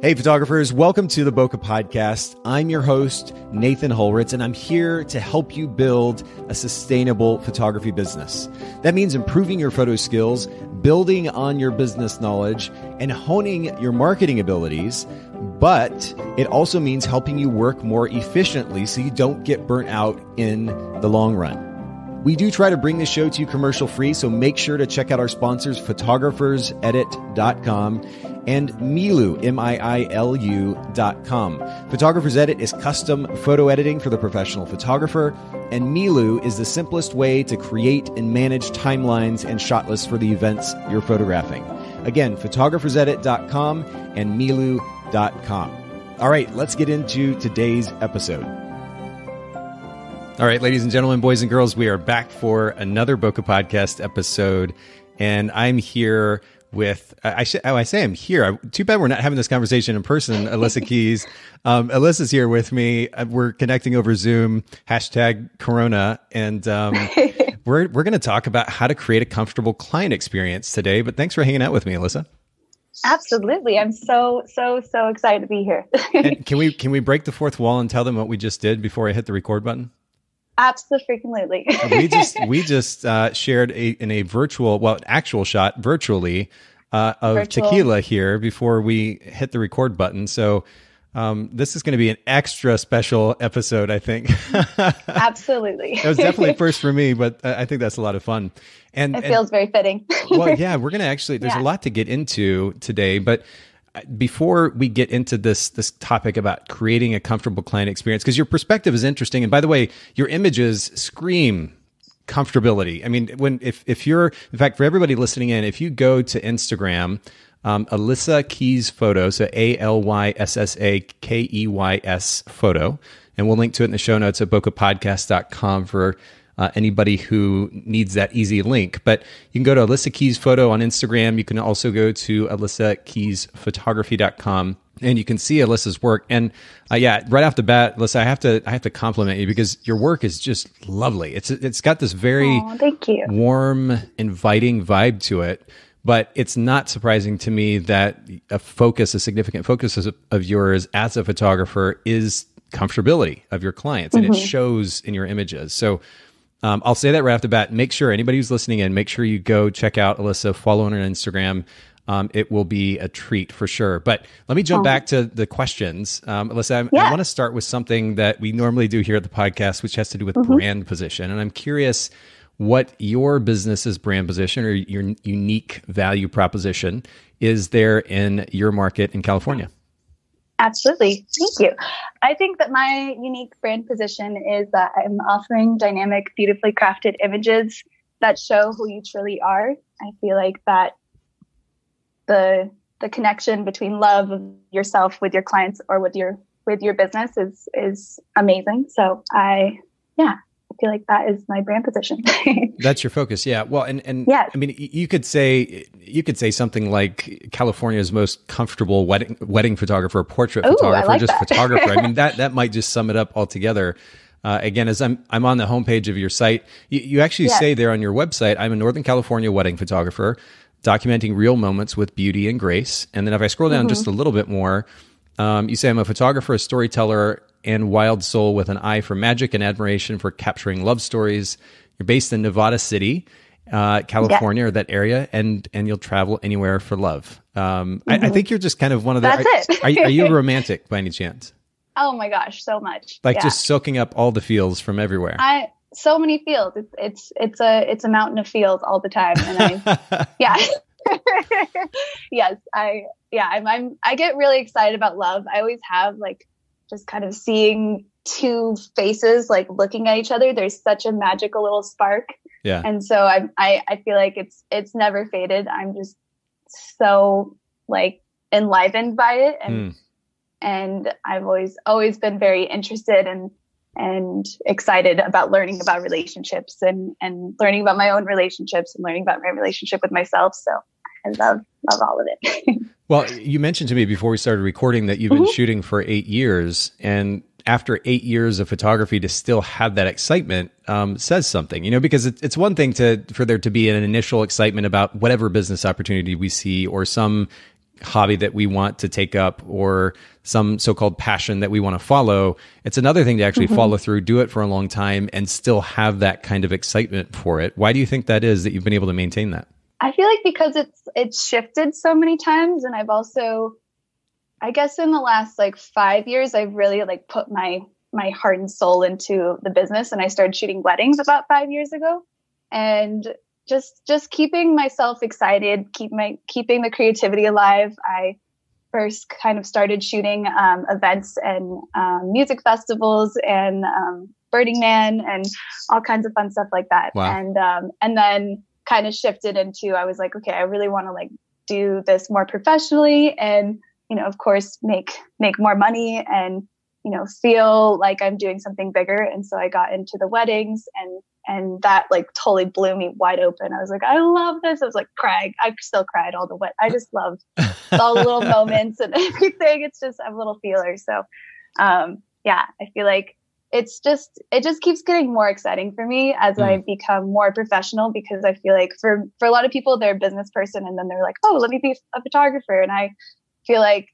Hey, photographers, welcome to the Boca Podcast. I'm your host, Nathan Holritz, and I'm here to help you build a sustainable photography business. That means improving your photo skills, building on your business knowledge, and honing your marketing abilities. But it also means helping you work more efficiently so you don't get burnt out in the long run. We do try to bring this show to you commercial free, so make sure to check out our sponsors, photographersedit.com and Milu, M-I-I-L-U dot com. Photographer's Edit is custom photo editing for the professional photographer, and Milu is the simplest way to create and manage timelines and shot lists for the events you're photographing. Again, photographersedit.com and Milu.com. All right, let's get into today's episode. All right, ladies and gentlemen, boys and girls, we are back for another Boca Podcast episode. And I'm here with, I should, oh, I say I'm here. I, too bad we're not having this conversation in person, Alyssa Keys. Um, Alyssa's here with me. Uh, we're connecting over Zoom, hashtag Corona. And um, we're, we're going to talk about how to create a comfortable client experience today. But thanks for hanging out with me, Alyssa. Absolutely. I'm so, so, so excited to be here. can we, can we break the fourth wall and tell them what we just did before I hit the record button? Absolutely. we just we just uh, shared a, in a virtual, well, actual shot virtually uh, of virtual. tequila here before we hit the record button. So um, this is going to be an extra special episode, I think. Absolutely. it was definitely first for me, but I think that's a lot of fun. And it and, feels very fitting. well, yeah, we're going to actually, there's yeah. a lot to get into today, but before we get into this this topic about creating a comfortable client experience, because your perspective is interesting, and by the way, your images scream comfortability. I mean, when if if you're in fact for everybody listening in, if you go to Instagram, um, Alyssa Keys photo, so A L Y S S A K E Y S photo, and we'll link to it in the show notes at bocapodcast.com for uh, anybody who needs that easy link. But you can go to Alyssa Keys Photo on Instagram. You can also go to alyssakeysphotography.com and you can see Alyssa's work. And uh, yeah, right off the bat, Alyssa, I have to I have to compliment you because your work is just lovely. It's it's got this very thank you. warm, inviting vibe to it. But it's not surprising to me that a focus, a significant focus of yours as a photographer, is comfortability of your clients, mm-hmm. and it mm-hmm. shows in your images. So um, I'll say that right off the bat. Make sure anybody who's listening in, make sure you go check out Alyssa, follow her on Instagram. Um, it will be a treat for sure. But let me jump oh. back to the questions. Um, Alyssa, yeah. I, want to start with something that we normally do here at the podcast, which has to do with mm-hmm. brand position. And I'm curious what your business's brand position or your unique value proposition is there in your market in California. Absolutely. Thank you. I think that my unique brand position is that I'm offering dynamic, beautifully crafted images that show who you truly are. I feel like that the the connection between love of yourself with your clients or with your with your business is is amazing. So I yeah, feel like that is my brand position. That's your focus. Yeah. Well, and, and yes. I mean, you could say, you could say something like California's most comfortable wedding, wedding photographer, portrait Ooh, photographer, like just that. photographer. I mean, that, that might just sum it up altogether. Uh, again, as I'm, I'm on the homepage of your site, you, you actually yes. say there on your website, I'm a Northern California wedding photographer documenting real moments with beauty and grace. And then if I scroll down mm-hmm. just a little bit more, um, you say I'm a photographer, a storyteller, and Wild Soul with an eye for magic and admiration for capturing love stories. You're based in Nevada City, uh, California, yeah. or that area, and and you'll travel anywhere for love. Um, mm-hmm. I, I, mm-hmm. think you're just kind of one of the. That's are, it. are, are you romantic by any chance? Oh my gosh, so much! Like yeah. just soaking up all the feels from everywhere. I so many fields. It's it's it's a it's a mountain of fields all the time, and I yeah. yes, I yeah, I'm, I'm I get really excited about love. I always have like just kind of seeing two faces like looking at each other there's such a magical little spark yeah and so I, I i feel like it's it's never faded i'm just so like enlivened by it and mm. and i've always always been very interested and and excited about learning about relationships and and learning about my own relationships and learning about my relationship with myself so I love love all of it. well, you mentioned to me before we started recording that you've been mm-hmm. shooting for eight years, and after eight years of photography to still have that excitement um, says something, you know, because it, it's one thing to for there to be an initial excitement about whatever business opportunity we see or some hobby that we want to take up or some so-called passion that we want to follow it's another thing to actually mm-hmm. follow through do it for a long time and still have that kind of excitement for it why do you think that is that you've been able to maintain that I feel like because it's it's shifted so many times and I've also I guess in the last like 5 years I've really like put my my heart and soul into the business and I started shooting weddings about 5 years ago and just just keeping myself excited, keep my keeping the creativity alive. I first kind of started shooting um, events and um, music festivals and um, Burning Man and all kinds of fun stuff like that. Wow. And um, and then kind of shifted into I was like, okay, I really want to like do this more professionally and you know, of course, make make more money and you know, feel like I'm doing something bigger. And so I got into the weddings and and that like totally blew me wide open. I was like, I love this. I was like crying. I still cried all the way. I just loved all the little moments and everything. It's just I'm a little feeler. So um yeah, I feel like it's just it just keeps getting more exciting for me as mm. I become more professional because I feel like for for a lot of people they're a business person and then they're like oh let me be a photographer and I feel like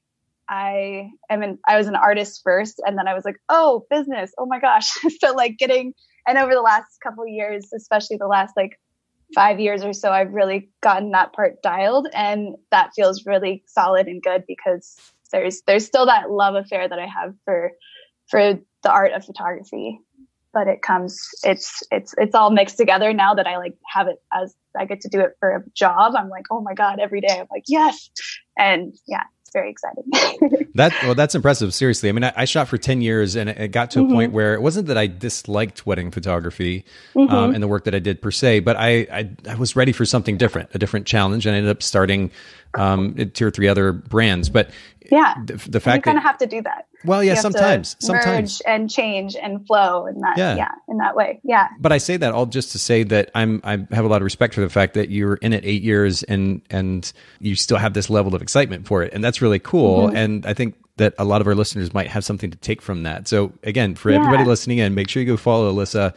I am an I was an artist first and then I was like oh business oh my gosh so like getting and over the last couple years especially the last like five years or so I've really gotten that part dialed and that feels really solid and good because there's there's still that love affair that I have for for the art of photography but it comes it's it's it's all mixed together now that i like have it as i get to do it for a job i'm like oh my god every day i'm like yes and yeah it's very exciting that well that's impressive seriously i mean i, I shot for 10 years and it, it got to a mm-hmm. point where it wasn't that i disliked wedding photography mm-hmm. um, and the work that i did per se but I, I, I was ready for something different a different challenge and i ended up starting um, two or three other brands but yeah the, the fact you kind of have to do that well yeah sometimes sometimes and change and flow in that yeah. yeah. in that way yeah but i say that all just to say that i'm i have a lot of respect for the fact that you're in it eight years and and you still have this level of excitement for it and that's really cool mm-hmm. and i think that a lot of our listeners might have something to take from that so again for yeah. everybody listening in make sure you go follow alyssa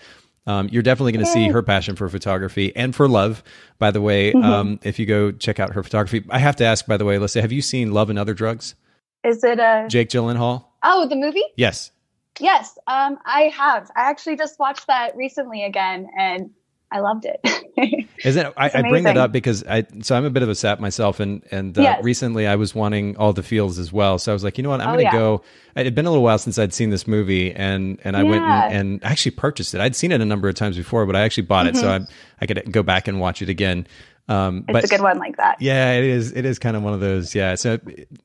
um, you're definitely going to see her passion for photography and for love. By the way, mm-hmm. um, if you go check out her photography, I have to ask. By the way, say, have you seen Love and Other Drugs? Is it a uh, Jake Gyllenhaal? Oh, the movie. Yes. Yes, um, I have. I actually just watched that recently again, and I loved it. Isn't it, I, I, bring that up because I so I'm a bit of a sap myself, and and uh, yes. recently I was wanting all the feels as well. So I was like, you know what, I'm oh, going to yeah. go. It had been a little while since I'd seen this movie, and and I yeah. went and, and, actually purchased it. I'd seen it a number of times before, but I actually bought it, mm-hmm. so I I could go back and watch it again. Um, it's but, a good one like that. Yeah, it is. It is kind of one of those. Yeah. So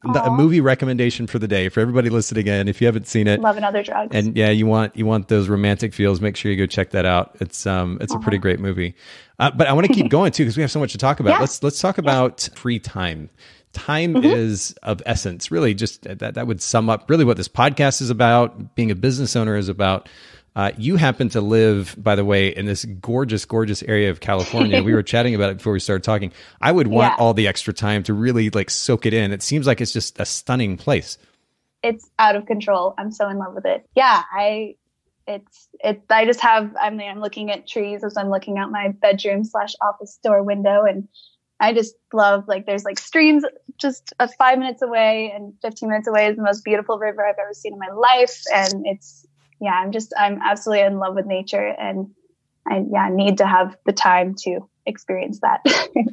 a movie recommendation for the day for everybody listening in. If you haven't seen it, Love another drug. And yeah, you want you want those romantic feels. Make sure you go check that out. It's um it's a pretty uh-huh. great movie. Uh, but I want to keep going too because we have so much to talk about. Yeah. Let's let's talk about yeah. free time. Time mm-hmm. is of essence. Really, just that that would sum up really what this podcast is about. Being a business owner is about uh, you happen to live, by the way, in this gorgeous, gorgeous area of California. we were chatting about it before we started talking. I would want yeah. all the extra time to really like soak it in. It seems like it's just a stunning place. It's out of control. I'm so in love with it. Yeah, I it's it i just have i'm i'm looking at trees as i'm looking out my bedroom slash office door window and i just love like there's like streams just a five minutes away and 15 minutes away is the most beautiful river i've ever seen in my life and it's yeah, I'm just I'm absolutely in love with nature, and I yeah need to have the time to experience that.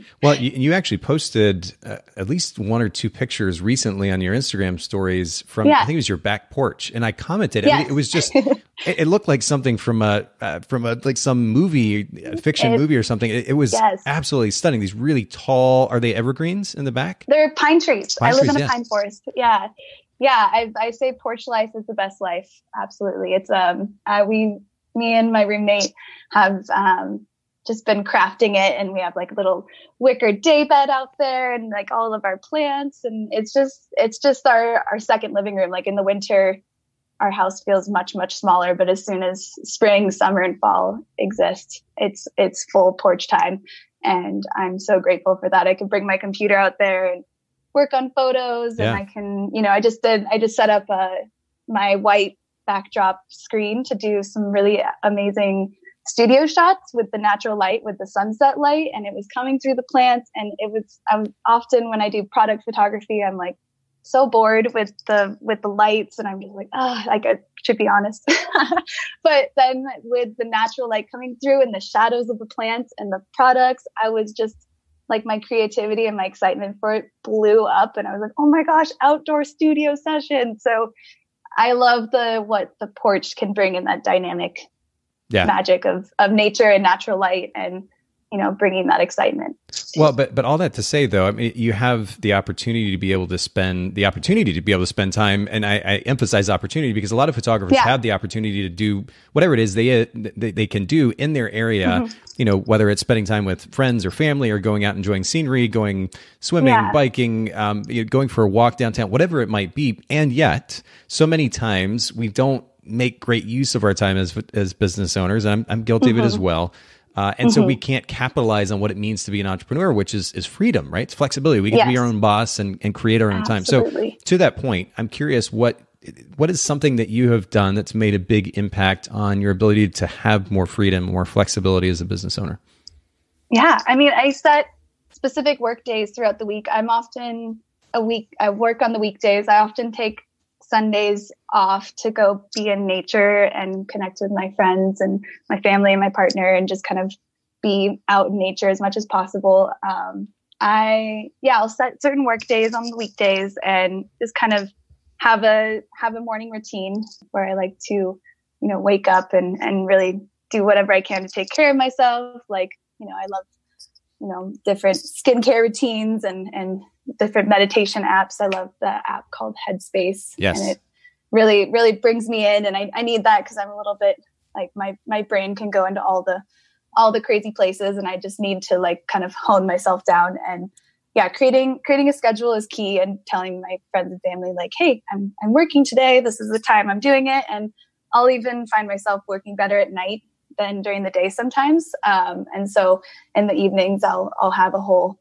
well, you, you, actually posted uh, at least one or two pictures recently on your Instagram stories from yeah. I think it was your back porch, and I commented. Yes. I mean, it was just it, it, looked like something from a uh, from a like some movie, fiction it, movie or something. It, it was yes. absolutely stunning. These really tall are they evergreens in the back? They're pine trees. Pine I live trees, in a pine forest. Yeah, yeah, I, I say porch life is the best life. Absolutely. It's, um, uh, we, me and my roommate have, um, just been crafting it and we have like a little wicker day bed out there and like all of our plants and it's just it's just our our second living room like in the winter our house feels much much smaller but as soon as spring summer and fall exist it's it's full porch time and i'm so grateful for that i can bring my computer out there and work on photos yeah. and I can, you know, I just did, I just set up a, uh, my white backdrop screen to do some really amazing studio shots with the natural light, with the sunset light, and it was coming through the plants. And it was, I'm often when I do product photography, I'm like, so bored with the with the lights and i'm just like oh like i should be honest but then with the natural light coming through and the shadows of the plants and the products i was just like my creativity and my excitement for it blew up and I was like, "Oh my gosh, outdoor studio session." So I love the what the porch can bring in that dynamic yeah. magic of of nature and natural light and you know bringing that excitement well but but all that to say though i mean you have the opportunity to be able to spend the opportunity to be able to spend time and i, I emphasize opportunity because a lot of photographers yeah. have the opportunity to do whatever it is they uh, they, they can do in their area mm-hmm. you know whether it's spending time with friends or family or going out enjoying scenery going swimming yeah. biking um, you know, going for a walk downtown whatever it might be and yet so many times we don't make great use of our time as as business owners. I'm I'm guilty mm-hmm. of it as mm-hmm. well. Uh, and mm-hmm. so we mm-hmm. can't capitalize on what it means to be an entrepreneur, which is is freedom, right? It's flexibility. We can yes. be our own boss and, and create our own Absolutely. time. So to that point, I'm curious what what is something that you have done that's made a big impact on your ability to have more freedom, more flexibility as a business owner? Yeah, I mean, I set specific work days throughout the week. I'm often a week. I work on the weekdays. I often take Sundays off to go be in nature and connect with my friends and my family and my partner and just kind of be out in nature as much as possible. Um, I yeah, I'll set certain work days on the weekdays and just kind of have a have a morning routine where I like to, you know, wake up and and really do whatever I can to take care of myself. Like, you know, I love you know different skincare routines and and different meditation apps. I love the app called Headspace. Yes. And it really, really brings me in. And I, I need that because I'm a little bit like my, my brain can go into all the, all the crazy places. And I just need to like kind of hone myself down and yeah, creating, creating a schedule is key and telling my friends and family like, Hey, I'm, I'm working today. This is the time I'm doing it. And I'll even find myself working better at night than during the day sometimes. Um, and so in the evenings, I'll, I'll have a whole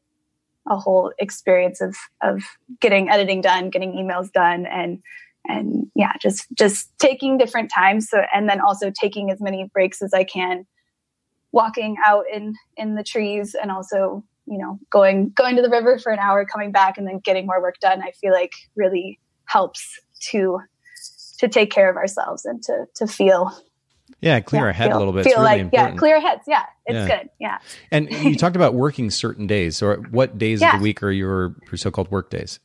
a whole experience of of getting editing done, getting emails done, and and yeah, just just taking different times. So and then also taking as many breaks as I can, walking out in in the trees, and also you know going going to the river for an hour, coming back, and then getting more work done. I feel like really helps to to take care of ourselves and to to feel yeah, clear yeah, ahead a little bit. Feel really like important. yeah, clear heads. Yeah, it's yeah. good. Yeah. And you talked about working certain days. so what days yeah. of the week are your, your so-called work days?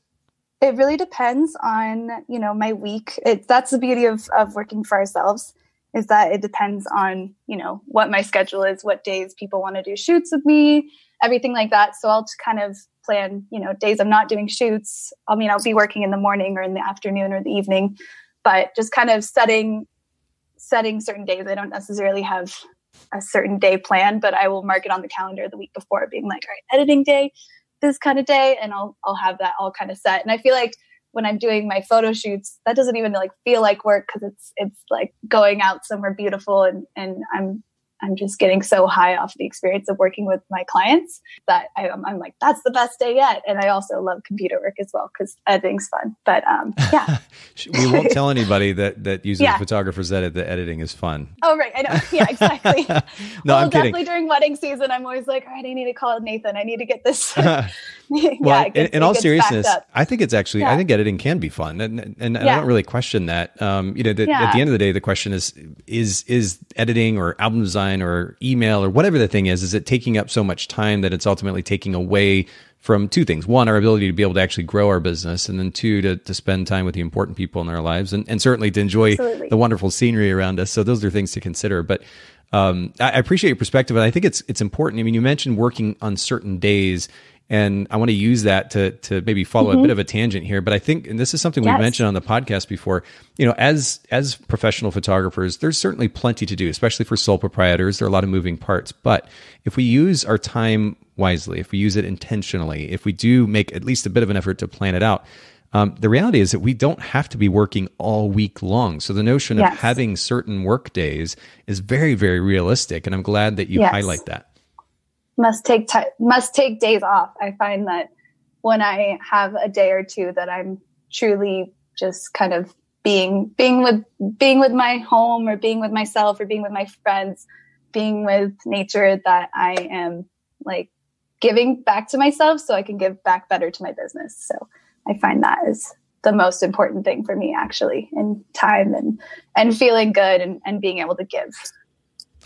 It really depends on you know my week. It, that's the beauty of of working for ourselves is that it depends on you know what my schedule is, what days people want to do shoots with me, everything like that. So I'll kind of plan you know days I'm not doing shoots. I mean I'll be working in the morning or in the afternoon or the evening, but just kind of setting setting certain days. I don't necessarily have a certain day plan, but I will mark it on the calendar the week before, being like, all right, editing day, this kind of day, and I'll I'll have that all kind of set. And I feel like when I'm doing my photo shoots, that doesn't even like feel like work because it's it's like going out somewhere beautiful and and I'm I'm just getting so high off the experience of working with my clients that I, am like, that's the best day yet. And I also love computer work as well because editing's fun. But um, yeah, we won't tell anybody that that uses yeah. photographers edit that editing is fun. Oh right, I know. Yeah, exactly. no, well, I'm definitely kidding. during wedding season, I'm always like, all right, I need to call Nathan. I need to get this. yeah, well, gets, in, in all seriousness, I think it's actually yeah. I think editing can be fun, and and yeah. I don't really question that. Um, you know, the, at the end of the day, the question is is is editing or album design deadline or email or whatever the thing is, is it taking up so much time that it's ultimately taking away from two things. One, our ability to be able to actually grow our business. And then two, to, to spend time with the important people in our lives and, and certainly to enjoy Absolutely. the wonderful scenery around us. So those are things to consider. But um, I, I appreciate your perspective. And I think it's, it's important. I mean, you mentioned working on certain days and I want to use that to to maybe follow mm-hmm. a bit of a tangent here, but I think and this is something yes. we've mentioned on the podcast before. You know, as as professional photographers, there's certainly plenty to do, especially for sole proprietors. There are a lot of moving parts, but if we use our time wisely, if we use it intentionally, if we do make at least a bit of an effort to plan it out, um, the reality is that we don't have to be working all week long. So the notion yes. of having certain work days is very, very realistic. And I'm glad that you yes. highlight that must take time must take days off i find that when i have a day or two that i'm truly just kind of being being with being with my home or being with myself or being with my friends being with nature that i am like giving back to myself so i can give back better to my business so i find that is the most important thing for me actually in time and and feeling good and, and being able to give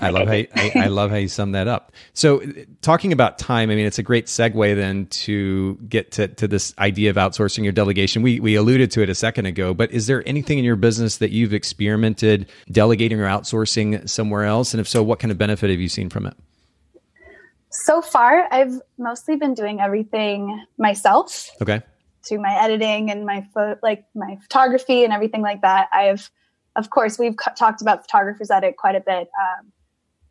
I love how you, I, I, love how you sum that up. So, uh, talking about time, I mean, it's a great segue then to get to, to this idea of outsourcing your delegation. We we alluded to it a second ago, but is there anything in your business that you've experimented delegating or outsourcing somewhere else? And if so, what kind of benefit have you seen from it? So far, I've mostly been doing everything myself. Okay. To my editing and my pho- like my photography and everything like that. I've, of course, we've co- talked about photographers at it quite a bit. Um,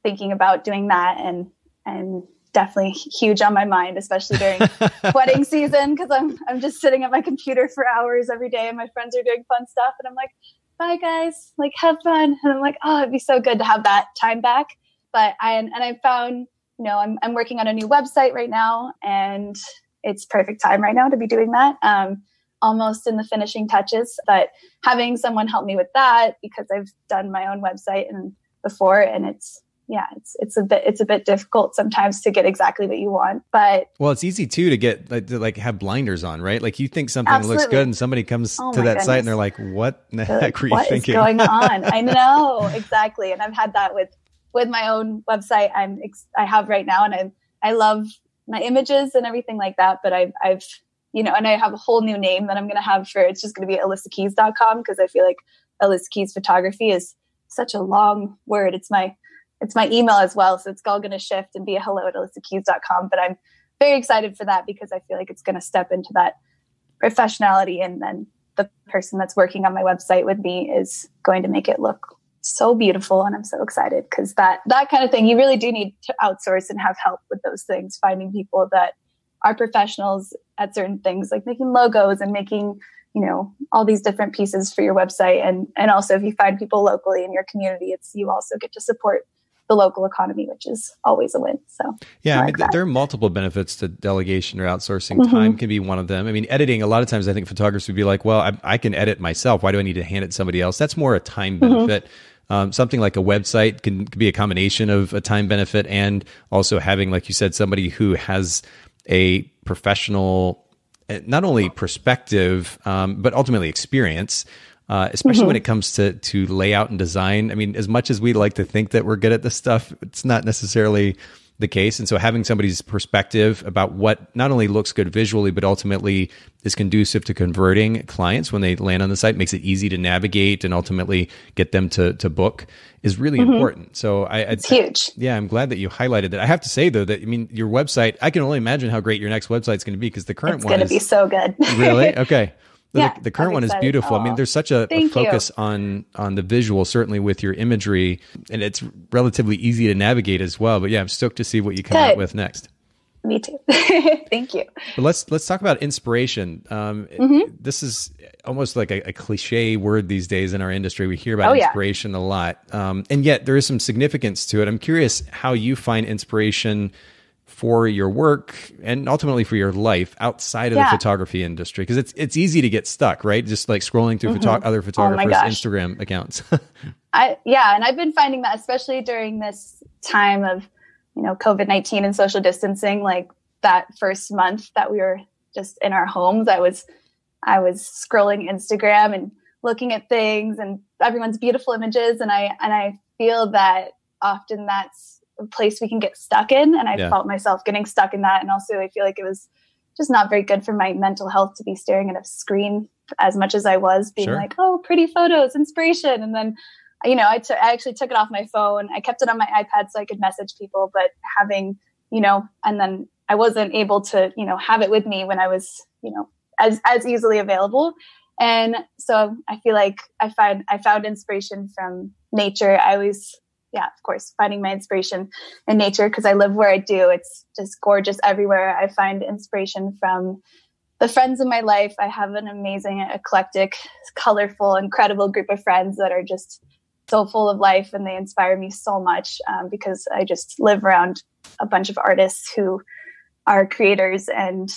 thinking about doing that and and definitely huge on my mind, especially during wedding season because I'm I'm just sitting at my computer for hours every day, and my friends are doing fun stuff, and I'm like, bye guys, like have fun, and I'm like, oh, it'd be so good to have that time back. But I and I found you know I'm I'm working on a new website right now, and it's perfect time right now to be doing that. Um, almost in the finishing touches, but having someone help me with that because I've done my own website and before, and it's yeah, it's it's a bit it's a bit difficult sometimes to get exactly what you want. But well, it's easy too to get like, to like have blinders on, right? Like you think something absolutely. looks good, and somebody comes oh to that goodness. site and they're like, "What the they're heck like, you what thinking?" What is going on? I know exactly, and I've had that with with my own website. I'm I have right now, and I I love my images and everything like that. But I've I've you know, and I have a whole new name that I'm going to have for it's just going to be alyssakeys.com because I feel like Alyssa Keys Photography is such a long word. It's my it's my email as well. So it's all going to shift and be a hello at alyssakeys.com. But I'm very excited for that because I feel like it's going to step into that professionality. And then the person that's working on my website with me is going to make it look so beautiful. And I'm so excited because that, that kind of thing, you really do need to outsource and have help with those things, finding people that are professionals at certain things like making logos and making you know all these different pieces for your website and and also if you find people locally in your community it's you also get to support the local economy, which is always a win. So, yeah, I mean, like there are multiple benefits to delegation or outsourcing. Mm-hmm. Time can be one of them. I mean, editing, a lot of times I think photographers would be like, well, I, I can edit myself. Why do I need to hand it to somebody else? That's more a time mm-hmm. benefit. Mm-hmm. Um, something like a website can, can be a combination of a time benefit and also having, like you said, somebody who has a professional eh, not only perspective um, but ultimately experience uh, especially mm-hmm. when it comes to to layout and design. I mean, as much as we like to think that we're good at this stuff, it's not necessarily the case. And so having somebody's perspective about what not only looks good visually, but ultimately is conducive to converting clients when they land on the site makes it easy to navigate and ultimately get them to, to book is really mm-hmm. important. So I, I, it's huge. Yeah. I'm glad that you highlighted that. I have to say though, that, I mean, your website, I can only imagine how great your next website is going to be because the current it's one is going to be so good. really? Okay yeah, the, current one is beautiful. I mean, there's such a, a focus on on the visual, certainly with your imagery, and it's relatively easy to navigate as well. But yeah, I'm stoked to see what you come Good. out with next. Me too. Thank you. But let's let's talk about inspiration. Um, mm-hmm. This is almost like a, a, cliche word these days in our industry. We hear about oh, inspiration yeah. a lot, um, and yet there is some significance to it. I'm curious how you find inspiration for your work and ultimately for your life outside of yeah. the photography industry? Because it's it's easy to get stuck, right? Just like scrolling through mm-hmm. photo- other oh photographers' oh Instagram accounts. I yeah, and I've been finding that especially during this time of you know COVID nineteen and social distancing, like that first month that we were just in our homes, I was I was scrolling Instagram and looking at things and everyone's beautiful images and I and I feel that often that's place we can get stuck in. And I yeah. felt myself getting stuck in that. And also, I feel like it was just not very good for my mental health to be staring at a screen as much as I was, being sure. like, oh, pretty photos, inspiration. And then, you know, I, t- I actually took it off my phone. I kept it on my iPad so I could message people, but having, you know, and then I wasn't able to, you know, have it with me when I was, you know, as, as easily available. And so I feel like I find I found inspiration from nature. I always yeah, of course, finding my inspiration in nature because I live where I do. It's just gorgeous everywhere. I find inspiration from the friends in my life. I have an amazing, eclectic, colorful, incredible group of friends that are just so full of life and they inspire me so much um, because I just live around a bunch of artists who are creators and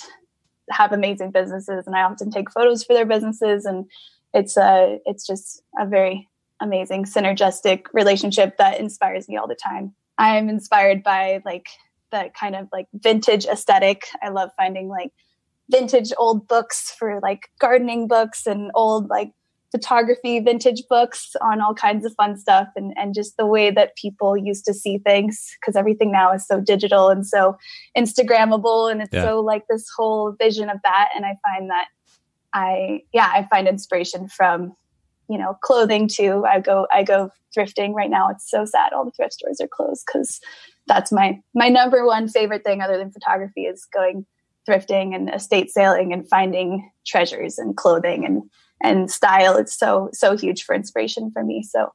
have amazing businesses and I often take photos for their businesses and it's a uh, it's just a very amazing synergistic relationship that inspires me all the time. I'm inspired by like that kind of like vintage aesthetic. I love finding like vintage old books for like gardening books and old like photography vintage books on all kinds of fun stuff and, and just the way that people used to see things because everything now is so digital and so instagrammable and it's yeah. so like this whole vision of that and i find that i yeah i find inspiration from you know clothing too i go i go thrifting right now it's so sad all the thrift stores are closed because that's my my number one favorite thing other than photography is going thrifting and estate sailing and finding treasures and clothing and and style it's so so huge for inspiration for me so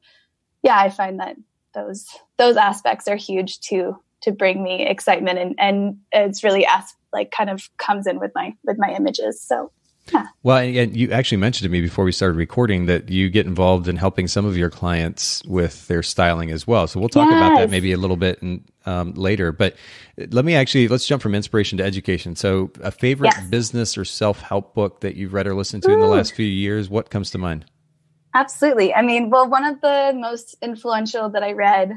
yeah i find that those those aspects are huge to to bring me excitement and and it's really as like kind of comes in with my with my images so well, and you actually mentioned to me before we started recording that you get involved in helping some of your clients with their styling as well. So we'll talk yes. about that maybe a little bit in, um, later. But let me actually let's jump from inspiration to education. So, a favorite yes. business or self help book that you've read or listened to Ooh. in the last few years? What comes to mind? Absolutely. I mean, well, one of the most influential that I read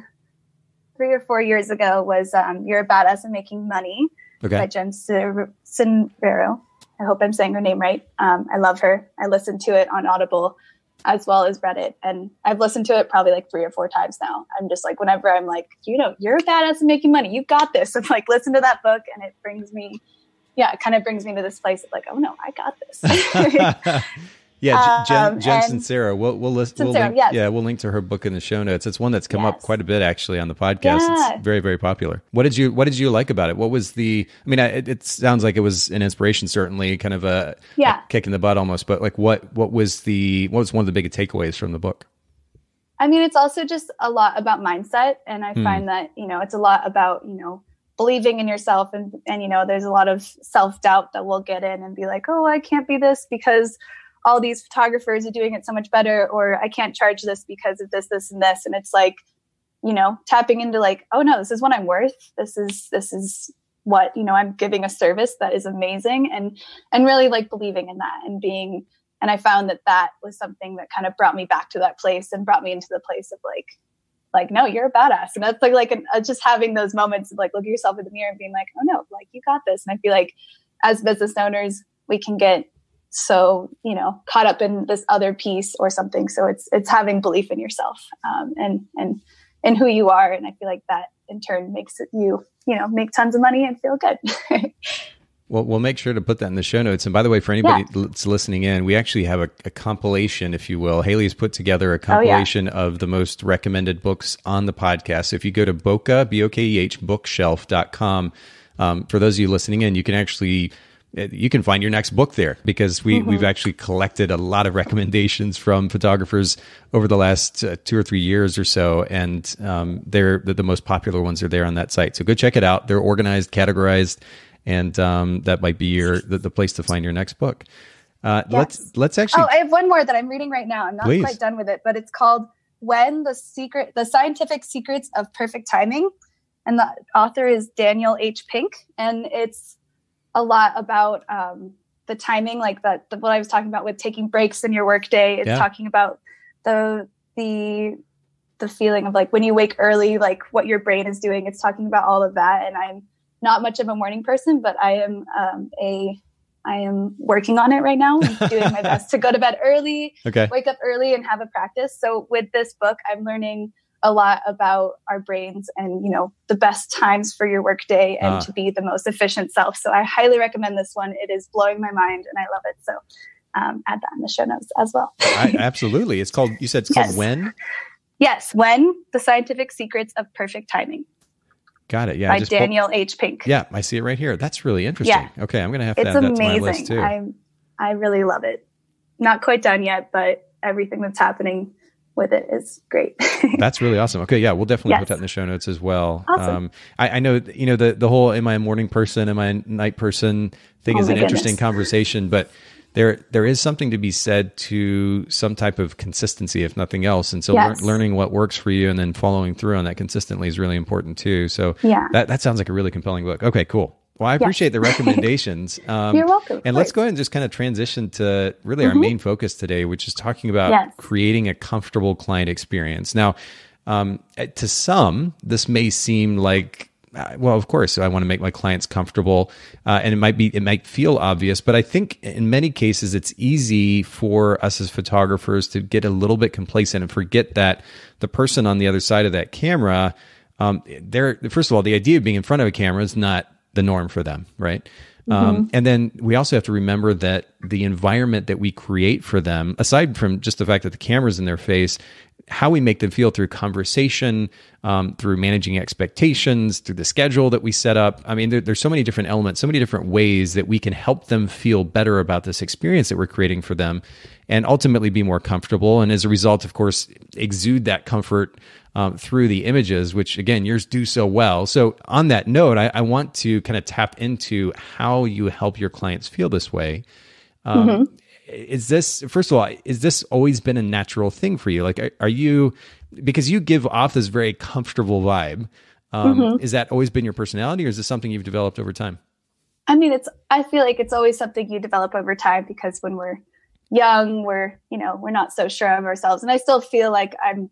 three or four years ago was um, "You're a Badass at Making Money" okay. by Jen Cervero. I hope I'm saying her name right. Um, I love her. I listened to it on Audible as well as Reddit. And I've listened to it probably like three or four times now. I'm just like, whenever I'm like, you know, you're a badass at making money, you got this. I'm like, listen to that book. And it brings me, yeah, it kind of brings me to this place of like, oh no, I got this. Yeah, uh, Jen, um, Jen Sincera. We'll, we'll list. Sincera, we'll link, yes. Yeah, we'll link to her book in the show notes. It's one that's come yes. up quite a bit actually on the podcast. Yeah. It's very, very popular. What did you What did you like about it? What was the? I mean, it, it, sounds like it was an inspiration, certainly, kind of a, yeah. A kick in the butt almost. But like, what what was the what was one of the big takeaways from the book? I mean, it's also just a lot about mindset, and I hmm. find that you know it's a lot about you know believing in yourself and and you know there's a lot of self-doubt that we'll get in and be like oh i can't be this because all these photographers are doing it so much better or i can't charge this because of this this and this and it's like you know tapping into like oh no this is what i'm worth this is this is what you know i'm giving a service that is amazing and and really like believing in that and being and i found that that was something that kind of brought me back to that place and brought me into the place of like like no you're a badass and that's like like an, uh, just having those moments of like look yourself in the mirror and being like oh no like you got this and i feel like as business owners we can get so you know caught up in this other piece or something so it's it's having belief in yourself um, and and and who you are and i feel like that in turn makes you you know make tons of money and feel good Well, we'll make sure to put that in the show notes. And by the way, for anybody yeah. that's listening in, we actually have a, a, compilation, if you will. Haley's put together a compilation oh, yeah. of the most recommended books on the podcast. If you go to Boca, B O K E H, bookshelf.com, um, for those of you listening in, you can actually uh, you can find your next book there because we, mm-hmm. we've actually collected a lot of recommendations from photographers over the last uh, two or three years or so. And um, they're the, the, most popular ones are there on that site. So go check it out. They're organized, categorized, and um, that might be your the, the, place to find your next book. Uh, yes. Let's let's actually. Oh, I have one more that I'm reading right now. I'm not Please. quite done with it, but it's called "When the Secret: The Scientific Secrets of Perfect Timing," and the author is Daniel H. Pink, and it's a lot about um, the timing, like that what I was talking about with taking breaks in your workday. It's yeah. talking about the the the feeling of like when you wake early, like what your brain is doing. It's talking about all of that. And I'm not much of a morning person, but I am um, a I am working on it right now. I'm doing my best to go to bed early, okay. wake up early, and have a practice. So with this book, I'm learning a lot about our brains and you know the best times for your workday and uh, to be the most efficient self. So I highly recommend this one. It is blowing my mind and I love it. So um, add that in the show notes as well. absolutely. It's called. You said it's called yes. when. Yes, when the scientific secrets of perfect timing. Got it. Yeah. By Daniel H. Pink. Yeah, I see it right here. That's really interesting. Yeah. Okay, I'm gonna have to it's add amazing. that to my list too. I I really love it. Not quite done yet, but everything that's happening with it is great. That's really awesome. Okay, yeah, we'll definitely yes. put that in the show notes as well. Awesome. Um, I, I, know you know the the whole am I a morning person, am I a night person thing oh is an goodness. interesting conversation, but there there is something to be said to some type of consistency, if nothing else. And so yes. lear- learning what works for you and then following through on that consistently is really important too. So yeah. that that sounds like a really compelling book. Okay, cool. Well, I appreciate yes. the recommendations. Um, You're welcome. And let's go ahead and just kind of transition to really mm-hmm. our main focus today, which is talking about yes. creating a comfortable client experience. Now, um, eh, to some, this may seem like, uh, well, of course, I want to make my clients comfortable, uh, and it might be, it might feel obvious, but I think in many cases it's easy for us as photographers to get a little bit complacent and forget that the person on the other side of that camera, um, they're first of all, the idea of being in front of a camera is not the norm for them, right? Mm-hmm. Um, and then we also have to remember that the environment that we create for them, aside from just the fact that the camera's in their face, how we make them feel through conversation, um, through managing expectations, through the schedule that we set up. I mean, there, there's so many different elements, so many different ways that we can help them feel better about this experience that we're creating for them and ultimately be more comfortable. And as a result, of course, exude that comfort um, through the images, which again, yours do so well. So, on that note, I, I want to kind of tap into how you help your clients feel this way. Um, mm-hmm. Is this first of all? Is this always been a natural thing for you? Like, are, you because you give off this very comfortable vibe? Um, mm-hmm. Is that always been your personality, or is this something you've developed over time? I mean, it's. I feel like it's always something you develop over time because when we're young, we're you know we're not so sure of ourselves, and I still feel like I'm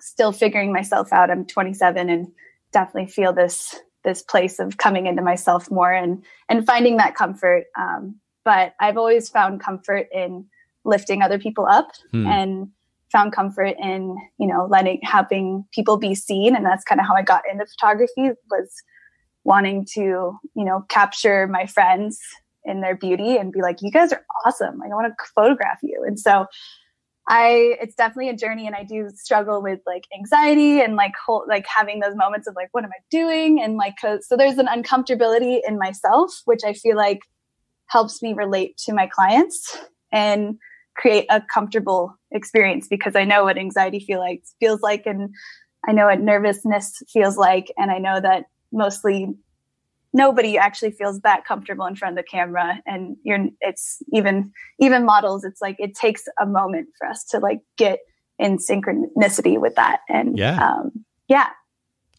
still figuring myself out. I'm 27 and definitely feel this this place of coming into myself more and and finding that comfort um, but I've always found comfort in lifting other people up hmm. and found comfort in, you know, letting having people be seen. And that's kind of how I got into photography was wanting to, you know, capture my friends in their beauty and be like, you guys are awesome. Like I want to photograph you. And so I it's definitely a journey and I do struggle with like anxiety and like whole, like having those moments of like what am I doing and like so there's an uncomfortability in myself which I feel like helps me relate to my clients and create a comfortable experience because I know what anxiety feel like, feels like and I know what nervousness feels like and I know that mostly nobody actually feels that comfortable in front of the camera and you're it's even even models it's like it takes a moment for us to like get in synchronicity with that and yeah um, yeah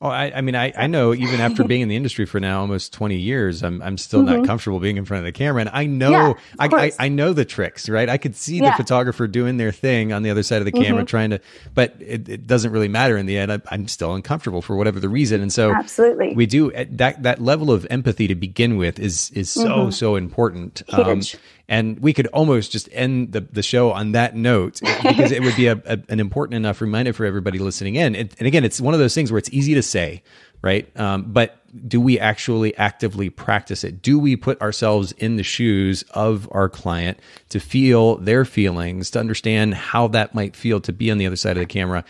Oh, I, I mean, I, I know even after being in the industry for now almost 20 years, I'm, I'm still mm-hmm. not comfortable being in front of the camera. And I know, yeah, I, I, I, know the tricks, right? I could see yeah. the photographer doing their thing on the other side of the mm-hmm. camera, trying to, but it, it, doesn't really matter in the end. I, am still uncomfortable for whatever the reason. And so absolutely we do eh, that, that level of empathy to begin with is, is so, mm-hmm. so important. Um, and we could almost just end the, the show on that note eh, because it would be a, a, an important enough reminder for everybody listening in. And, and again, it's one of those things where it's easy to say, right? Um, but do we actually actively practice it? Do we put ourselves in the shoes of our client to feel their feelings, to understand how that might feel to be on the other side of the camera?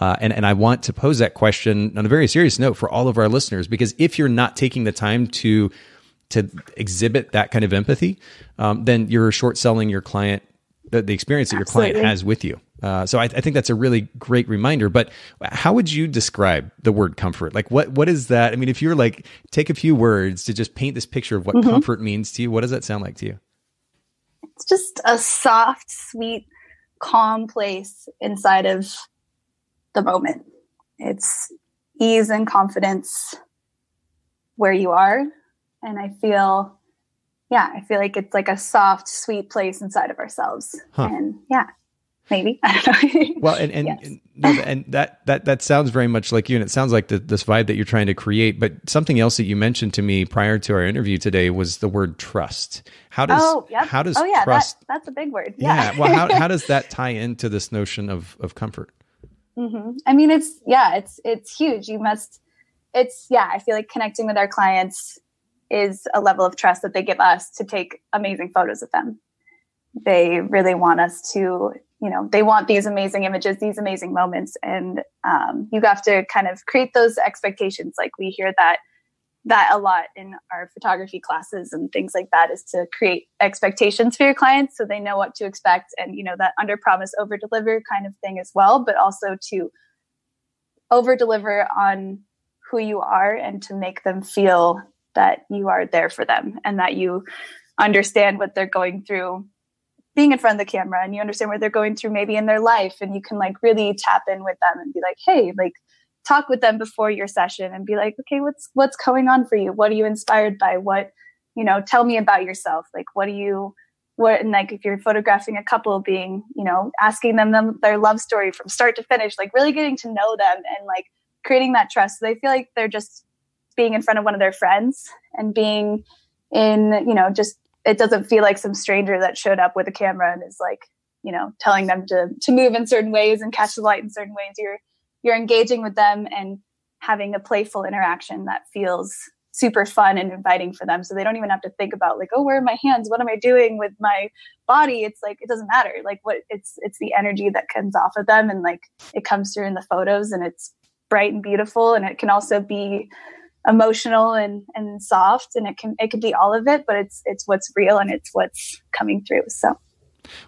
Uh, and, and I want to pose that question on a very serious note for all of our listeners, because if you're not taking the time to to exhibit that kind of empathy, um, then you're short selling your client the, the experience that Absolutely. your client has with you. Uh, so I, I, think that's a really great reminder. But how would you describe the word comfort? Like what what is that? I mean, if you're like take a few words to just paint this picture of what mm-hmm. comfort means to you, what does that sound like to you? It's just a soft, sweet, calm place inside of the moment. It's ease and confidence where you are, and I feel yeah, I feel like it's like a soft, sweet place inside of ourselves. Huh. And yeah, maybe. well, and and, yes. and, and, that that that sounds very much like you, and it sounds like the, this vibe that you're trying to create. But something else that you mentioned to me prior to our interview today was the word trust. How does oh, yep. how does oh, yeah, trust? That, that's a big word. Yeah. yeah. Well, how how does that tie into this notion of of comfort? Mm-hmm. I mean, it's yeah, it's it's huge. You must. It's yeah. I feel like connecting with our clients is a level of trust that they give us to take amazing photos of them. They really want us to, you know, they want these amazing images, these amazing moments, and um, you have to kind of create those expectations. Like we hear that that a lot in our photography classes and things like that is to create expectations for your clients so they know what to expect and you know that under promise over deliver kind of thing as well but also to over deliver on who you are and to make them feel that you are there for them and that you understand what they're going through being in front of the camera and you understand what they're going through maybe in their life and you can like really tap in with them and be like hey like talk with them before your session and be like okay what's what's going on for you what are you inspired by what you know tell me about yourself like what do you what and like if you're photographing a couple being you know asking them, them their love story from start to finish like really getting to know them and like creating that trust so they feel like they're just being in front of one of their friends and being in, you know, just it doesn't feel like some stranger that showed up with a camera and is like, you know, telling them to to move in certain ways and catch the light in certain ways. You're you're engaging with them and having a playful interaction that feels super fun and inviting for them. So they don't even have to think about like, oh, where are my hands? What am I doing with my body? It's like it doesn't matter. Like what it's it's the energy that comes off of them and like it comes through in the photos and it's bright and beautiful and it can also be emotional and, and soft and it can it could be all of it but it's it's what's real and it's what's coming through so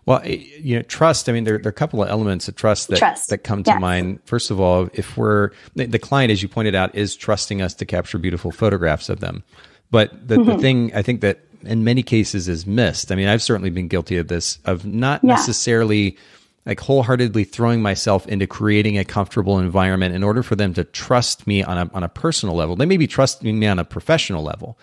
well you know trust i mean there, there are a couple of elements of trust that trust. that come to yes. mind first of all if we're the, client as you pointed out is trusting us to capture beautiful photographs of them but the, mm-hmm. the thing i think that in many cases is missed i mean i've certainly been guilty of this of not yeah. necessarily like wholeheartedly throwing myself into creating a comfortable environment in order for them to trust me on a, on a personal level. They may be trusting me on a professional level,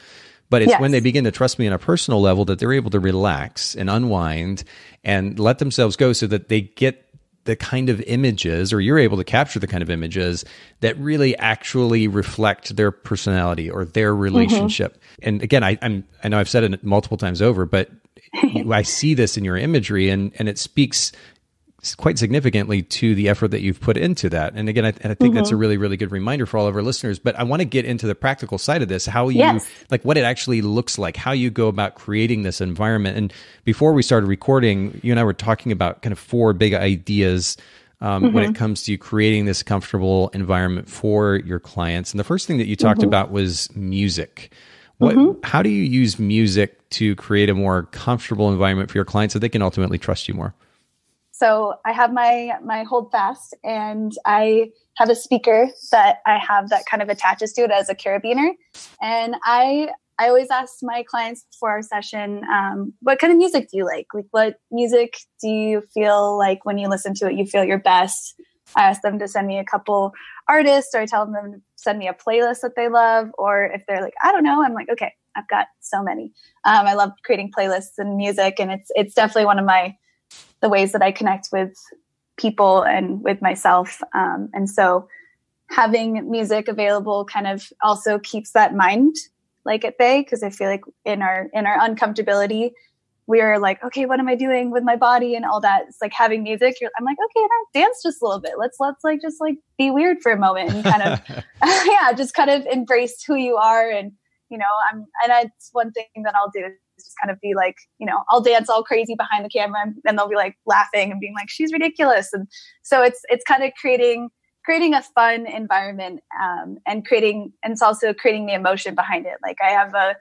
but it's yes. when they begin to trust me on a personal level that they're able to relax and unwind and let themselves go so that they get the kind of images or you're able to capture the kind of images that really actually reflect their personality or their mm-hmm. relationship. Mm-hmm. And again, I, I'm, I know I've said it multiple times over, but I see this in your imagery and, and it speaks quite significantly to the effort that you've put into that. And again, I, and I think mm-hmm. that's a mm-hmm. really, really good reminder for all of our listeners. But I want to get into the practical side of this, how you, yes. like what it actually looks like, how you go about creating this environment. And before we started recording, you and I were talking about kind of four big ideas um, mm-hmm. when it mm-hmm. comes to creating this comfortable environment for your clients. And the first thing that you talked mm-hmm. about was music. What, mm-hmm. How do you use music to create a more comfortable environment for your clients so they can ultimately trust you more? So I have my my hold fast, and I have a speaker that I have that kind of attaches to it as a carabiner, and I I always ask my clients before our session, um, what kind of music do you like? Like, what music do you feel like when you listen to it, you feel your best? I ask them to send me a couple artists, or I tell them to send me a playlist that they love, or if they're like, I don't know, I'm like, okay, I've got so many. Um, I love creating playlists and music, and it's it's definitely one of my the ways that I connect with people and with myself. Um, and so having music available kind of also keeps that mind like at bay because I feel like in our in our uncomfortability we're like okay what am I doing with my body and all that it's like having music I'm like okay now dance just a little bit let's let's like just like be weird for a moment and kind of yeah just kind of embrace who you are and you know I'm and it's one thing that I'll do just kind of be like, you know, I'll dance all crazy behind the camera and, they'll be like laughing and being like, she's ridiculous. And so it's, it's kind of creating, creating a fun environment um, and creating, and it's also creating the emotion behind it. Like I have a,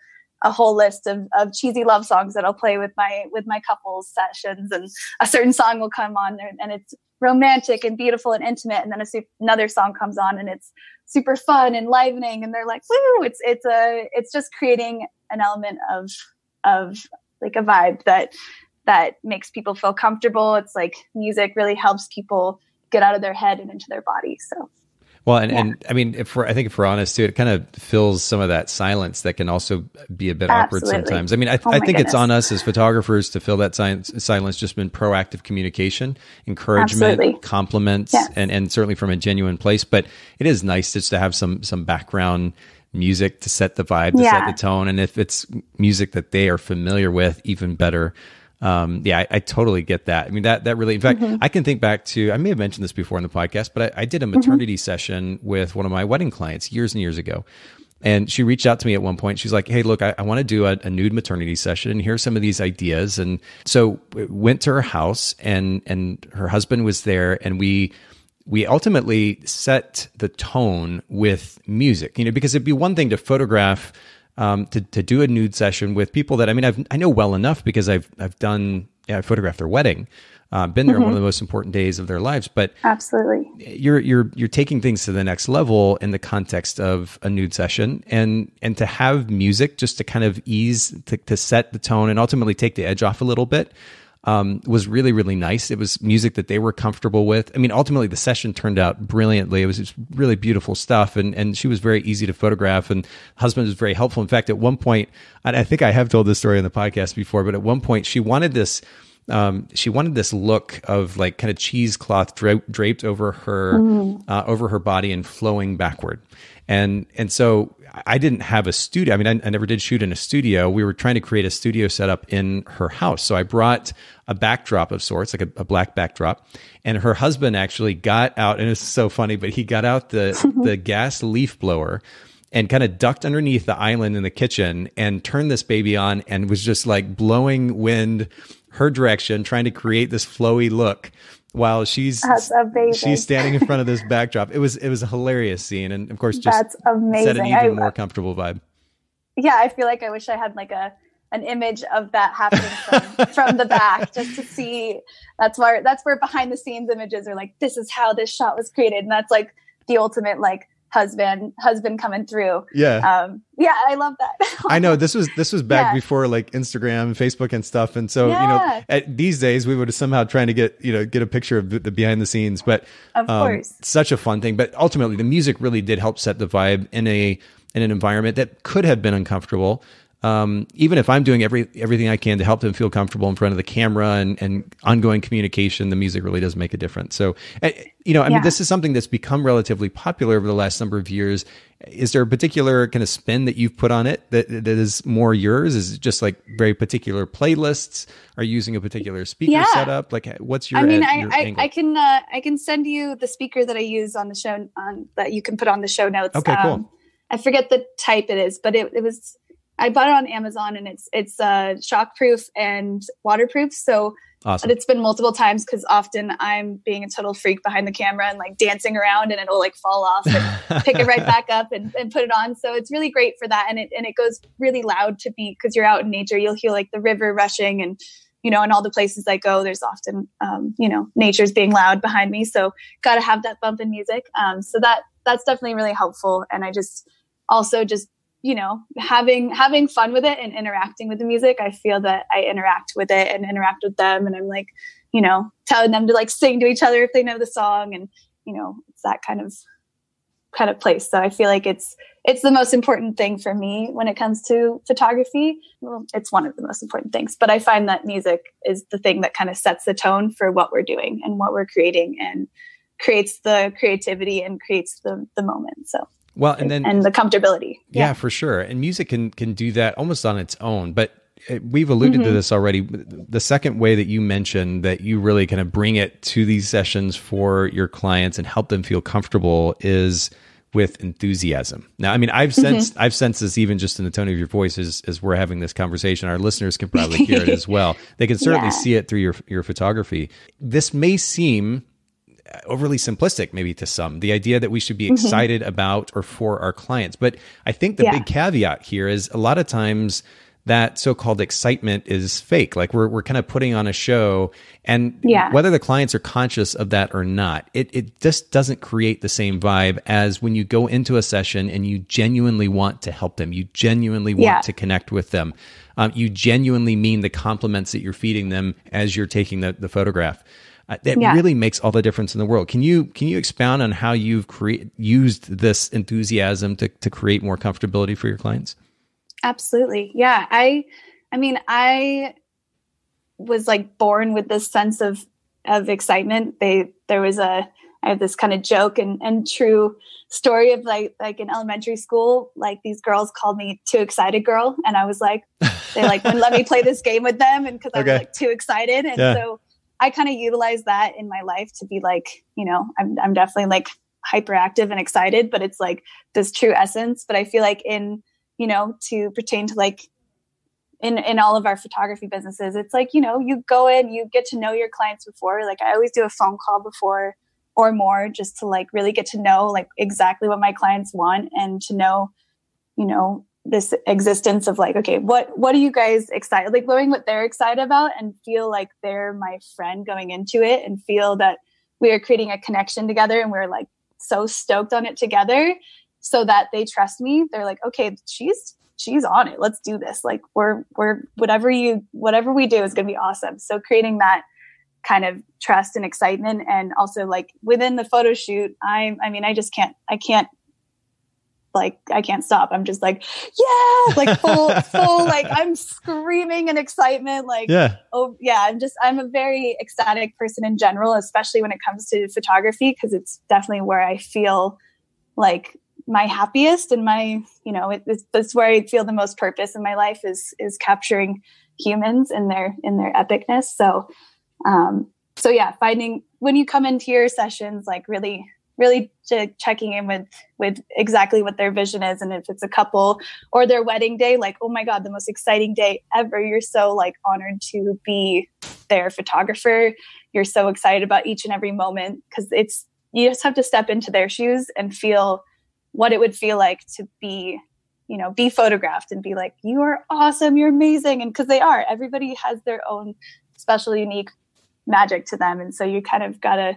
a whole list of, of cheesy love songs that I'll play with my with my couples sessions, and a certain song will come on, and, and it's romantic and beautiful and intimate, and then a, another song comes on, and it's super fun and livening, and they're like, "Woo!" It's it's a it's just creating an element of of like a vibe that that makes people feel comfortable. It's like music really helps people get out of their head and into their body. So well, and, yeah. and I mean, if we're, I think if we're honest too, it kind of fills some of that silence that can also be a bit Absolutely. awkward sometimes. I mean, I, oh I think goodness. it's on us as photographers to fill that science, silence, just been proactive communication, encouragement, Absolutely. compliments, and, and certainly from a genuine place. But it is nice just to have some, some background music to set the vibe, to yeah. set the tone. And if it's music that they are familiar with, even better. Um, yeah, I, I, totally get that. I mean, that that really. In fact, mm-hmm. I can think back to I may have mentioned this before in the podcast, but I, I did a mm-hmm. maternity mm-hmm. session with one of my wedding clients years and years ago, and she reached out to me at one point. She's like, "Hey, look, I, I want to do a, a, nude maternity session, and here's some of these ideas." And so went to her house, and and her husband was there, and we we ultimately set the tone with music, you know, because it'd be one thing to photograph, um, to, to do a nude session with people that, I mean, I've, I know well enough because I've, I've done, yeah, I photographed their wedding, uh, been there mm-hmm. on one of mm-hmm. the most important days of their lives, but absolutely you're, you're, you're taking things to the next level in the context of a nude session and, and to have music just to kind of ease, to, to set the tone and ultimately take the edge off a little bit um, was really, really nice. It was music that they were comfortable with. I mean, ultimately, the session turned out brilliantly. It was just really beautiful stuff. And, and she was very easy to photograph, and husband was very helpful. In fact, at one point, I think I have told this story on the podcast before, but at one point, she wanted this um, she wanted this look of like kind of cheesecloth dra- draped over her mm. uh, over her body and flowing backward. And and so I didn't have a studio. I mean, I, I, never did shoot in a studio. We were trying to create a studio setup in her house. So I brought a backdrop of sorts, like a, a black backdrop. And her husband actually got out, and it's so funny, but he got out the the gas leaf blower and kind of ducked underneath the island in the kitchen and turned this baby on and was just like blowing wind her direction, trying to create this flowy look while she's she's standing in front of this backdrop. It was it was a hilarious scene, and of course, just that's amazing. Set an even I, more comfortable vibe. Yeah, I feel like I wish I had like a an image of that happening from, from the back just to see that's where that's where behind the scenes images are like this is how this shot was created and that's like the ultimate like husband husband coming through. Yeah. Um, yeah, I love that. I know this was this was back yeah. before like Instagram, Facebook, and stuff. And so yeah. you know, at, these days we would somehow trying to get you know get a picture of the behind the scenes, but of um, course, such a fun thing. But ultimately, the music really did help set the vibe in a in an environment that could have been uncomfortable um, even if I'm doing every everything I can to help them feel comfortable in front of the camera and, and ongoing communication, the music really does make a difference. So, eh, you know, I yeah. mean, this is something that's become relatively popular over the last number of years. Is there a particular kind of spin that you've put on it that that is more yours? Is it just like very particular playlists? Are you using a particular speaker yeah. setup? Like, what's your? I mean, ed, eh, your I, I, I, can uh, I can send you the speaker that I use on the show on that you can put on the show notes. Okay, cool. Um, I forget the type it is, but it, it was I bought it on Amazon and it's it's uh, shockproof and waterproof. So awesome. it's been multiple times because often I'm being a total freak behind the camera and like dancing around and it'll like fall off and pick it right back up and, and put it on. So it's really great for that. And it and it goes really loud to be because you're out in nature. You'll hear like the river rushing and you know, in all the places I go, there's often, um, you know, nature's being loud behind me. So got to have that bump in music. Um, so that that's definitely really helpful. And I just also just you know having having fun with it and interacting with the music i feel that i interact with it and interact with them and i'm like you know telling them to like sing to each other if they know the song and you know it's that kind of kind of place so i feel like it's it's the most important thing for me when it comes to photography well it's one of the most important things but i find that music is the thing that kind of sets the tone for what we're doing and what we're creating and creates the creativity and creates the the moment so well, and then and the comfortability. Yeah, yeah, for sure. And music can can do that almost on its own, but uh, we've alluded mm-hmm. to this already. The second way that you mentioned that you really kind of bring it to these sessions for your clients and help them feel comfortable is with enthusiasm. Now, I mean, I've mm-hmm. sensed mm-hmm. I've sensed this even just in the tone of your voice as, as we're having this conversation. Our listeners can probably hear it as well. They can certainly yeah. see it through your your photography. This may seem overly simplistic, maybe to some, the idea that we should be mm-hmm. excited mm-hmm. about or for our clients. But I think the yeah. big caveat here is a lot of times that so-called excitement is fake like we're, we're kind of putting on a show and yeah. whether the clients are conscious of that or not it, it just doesn't create the same vibe as when you go into a session and you genuinely want to help them you genuinely want yeah. to connect with them um, you genuinely mean the compliments that you're feeding them as you're taking the, the photograph that yeah. really makes all the difference in the world. Can you can you expound on how you've cre- used this enthusiasm to to create more comfortability for your clients? Absolutely. Yeah. I I mean, I was like born with this sense of of excitement. They there was a I have this kind of joke and, and true story of like like in elementary school, like these girls called me too excited girl, and I was like, they like wouldn't let me play this game with them, and because okay. I was like too excited, and yeah. so I kind of utilize that in my life to be like, you know, I'm, I'm definitely like hyperactive and excited, but it's like this true essence. But I feel like in, you know, to pertain to like in in all of our photography businesses, it's like, you know, you go in, you get to know your clients before. Like I always do a phone call before or more just to like really get to know like exactly what my clients want and to know, you know, this existence of like okay what what are you guys excited like knowing what they're excited about and feel like they're my friend going into it and feel that we are creating a connection together and we're like so stoked on it together so that they trust me they're like okay she's she's on it let's do this like we're we're whatever you whatever we do is going to be awesome so creating that kind of trust and excitement and also like within the photo shoot i'm i mean i just can't i can't like I can't stop. I'm just like, yeah, like full, full, like I'm screaming in excitement. Like, yeah. oh yeah, I'm just I'm a very ecstatic person in general, especially when it comes to photography, because it's definitely where I feel like my happiest and my you know it, it's, where I feel the most purpose in my life is is capturing humans in their in their epicness. So, um, so yeah, finding when you come into your sessions, like really really checking in with with exactly what their vision is and if it's a couple or their wedding day like oh my god the most exciting day ever you're so like honored to be their photographer you're so excited about each and every moment because it's you just have to step into their shoes and feel what it would feel like to be you know be photographed and be like you are awesome you're amazing and because they are everybody has their own special unique magic to them and so you kind of gotta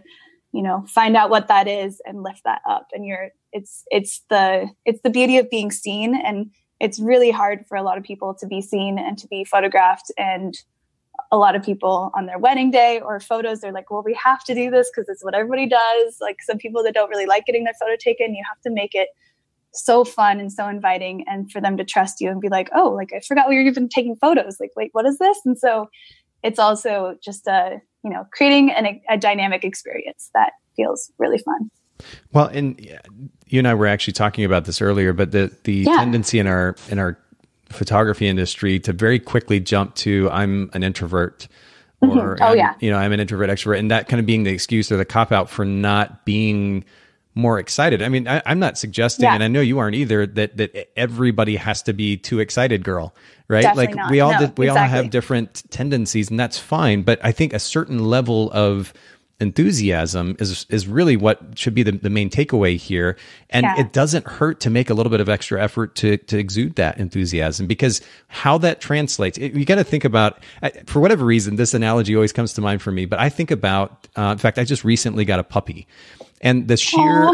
you know find out what that is and lift that up and you're it's it's the it's the beauty of being seen and it's really hard for a lot of people to be seen and to be photographed and a lot of people on their wedding day or photos they're like well we have to do this because it's what everybody does like some people that don't really like getting their photo taken you have to make it so fun and so inviting and for them to trust you and be like oh like i forgot we were even taking photos like wait what is this and so it's also just a you know, creating an, a dynamic experience that feels really fun. Well, and you and I were actually talking about this earlier, but the the yeah. tendency in our in our photography industry to very quickly jump to I'm an introvert mm-hmm. or mm-hmm. oh, yeah. you know I'm an introvert extrovert and that kind of being the excuse or the cop out for not being more excited. I mean, I, am not suggesting, yeah. and I know you aren't either, that that everybody has to be too excited, girl. Right? Definitely like not. we all no, did, we exactly. all have different tendencies, and that's fine. But I think a certain level of enthusiasm is is really what should be the, the main takeaway here and yeah. it doesn't hurt to make a little bit of extra effort to to exude that enthusiasm because how that translates it, you got to think about for whatever reason this analogy always comes to mind for me but i think about uh, in fact i just recently got a puppy and the sheer oh,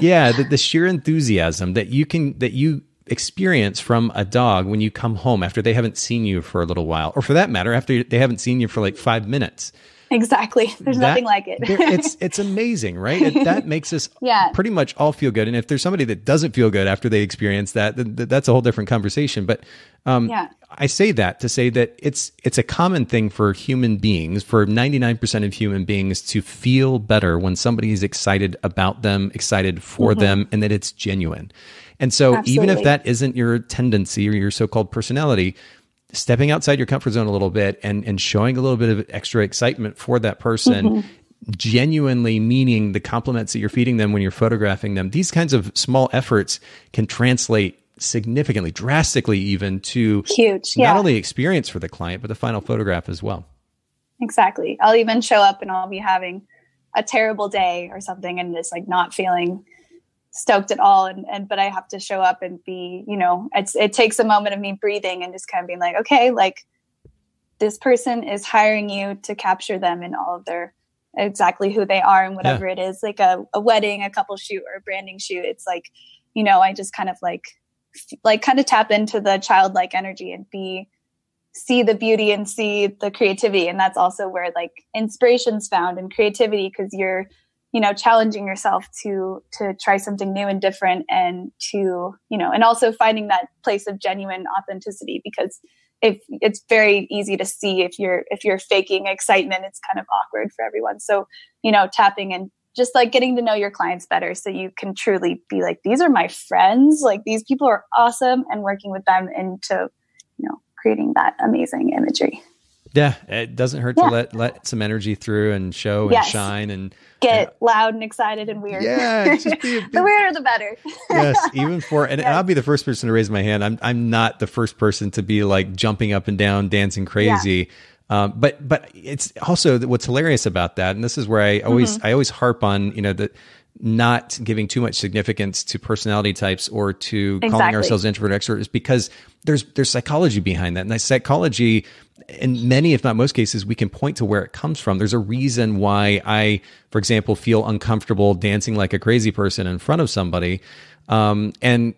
yeah the, the sheer enthusiasm that you can that you experience from a dog when you come home after they haven't seen you for a little while or for that matter after they haven't seen you for like 5 minutes exactly. There's that, nothing like it. it's it's amazing, right? It, that makes us yeah. pretty much all feel good. And if there's somebody that doesn't feel good after they experience that, then that's a whole different conversation. But um, yeah. I say that to say that it's it's a common thing for human beings, for 99% of human beings to feel better when somebody is excited about them, excited for mm-hmm. them, and that it's genuine. And so Absolutely. even if that isn't your tendency or your so-called personality, stepping outside your comfort zone a little bit and and showing a little bit of extra excitement for that person mm-hmm genuinely meaning the compliments that you're feeding them when you're photographing them. These kinds of small efforts can translate significantly, drastically, even to huge, not yeah. only experience for the client, but the final photograph as well. Exactly. I'll even show up and I'll be having a terrible day or something and it's like not feeling stoked at all and, and but i have to show up and be you know it's, it takes a moment of me breathing and just kind of being like okay like this person is hiring you to capture them in all of their exactly who they are and whatever yeah. it is like a, a wedding a couple shoot or a branding shoot it's like you know i just kind of like like kind of tap into the childlike energy and be see the beauty and see the creativity and that's also where like inspiration's found and creativity because you're you know challenging yourself to to try something new and different and to you know and also finding that place of genuine authenticity because if it's very easy to see if you're if you're faking excitement it's kind of awkward for everyone so you know tapping and just like getting to know your clients better so you can truly be like these are my friends like these people are awesome and working with them into you know creating that amazing imagery yeah it doesn't hurt yeah. to let let some energy through and show and yes. shine and get yeah. loud and excited and weird. Yeah, just be, be the weirder the better. yes, even for and, yeah. and, I'll be the first person to raise my hand. I'm I'm not the first person to be like jumping up and down, dancing crazy. Yeah. Um, but but it's also what's hilarious about that, and this is where I always mm-hmm. I always harp on you know that not giving too much significance to personality types or to exactly. calling ourselves introvert or extrovert is because there's there's psychology behind that. And that psychology in many, if not most cases, we can point to where it comes from. There's a reason why I, for example, feel uncomfortable dancing like a crazy person in front of somebody. Um, and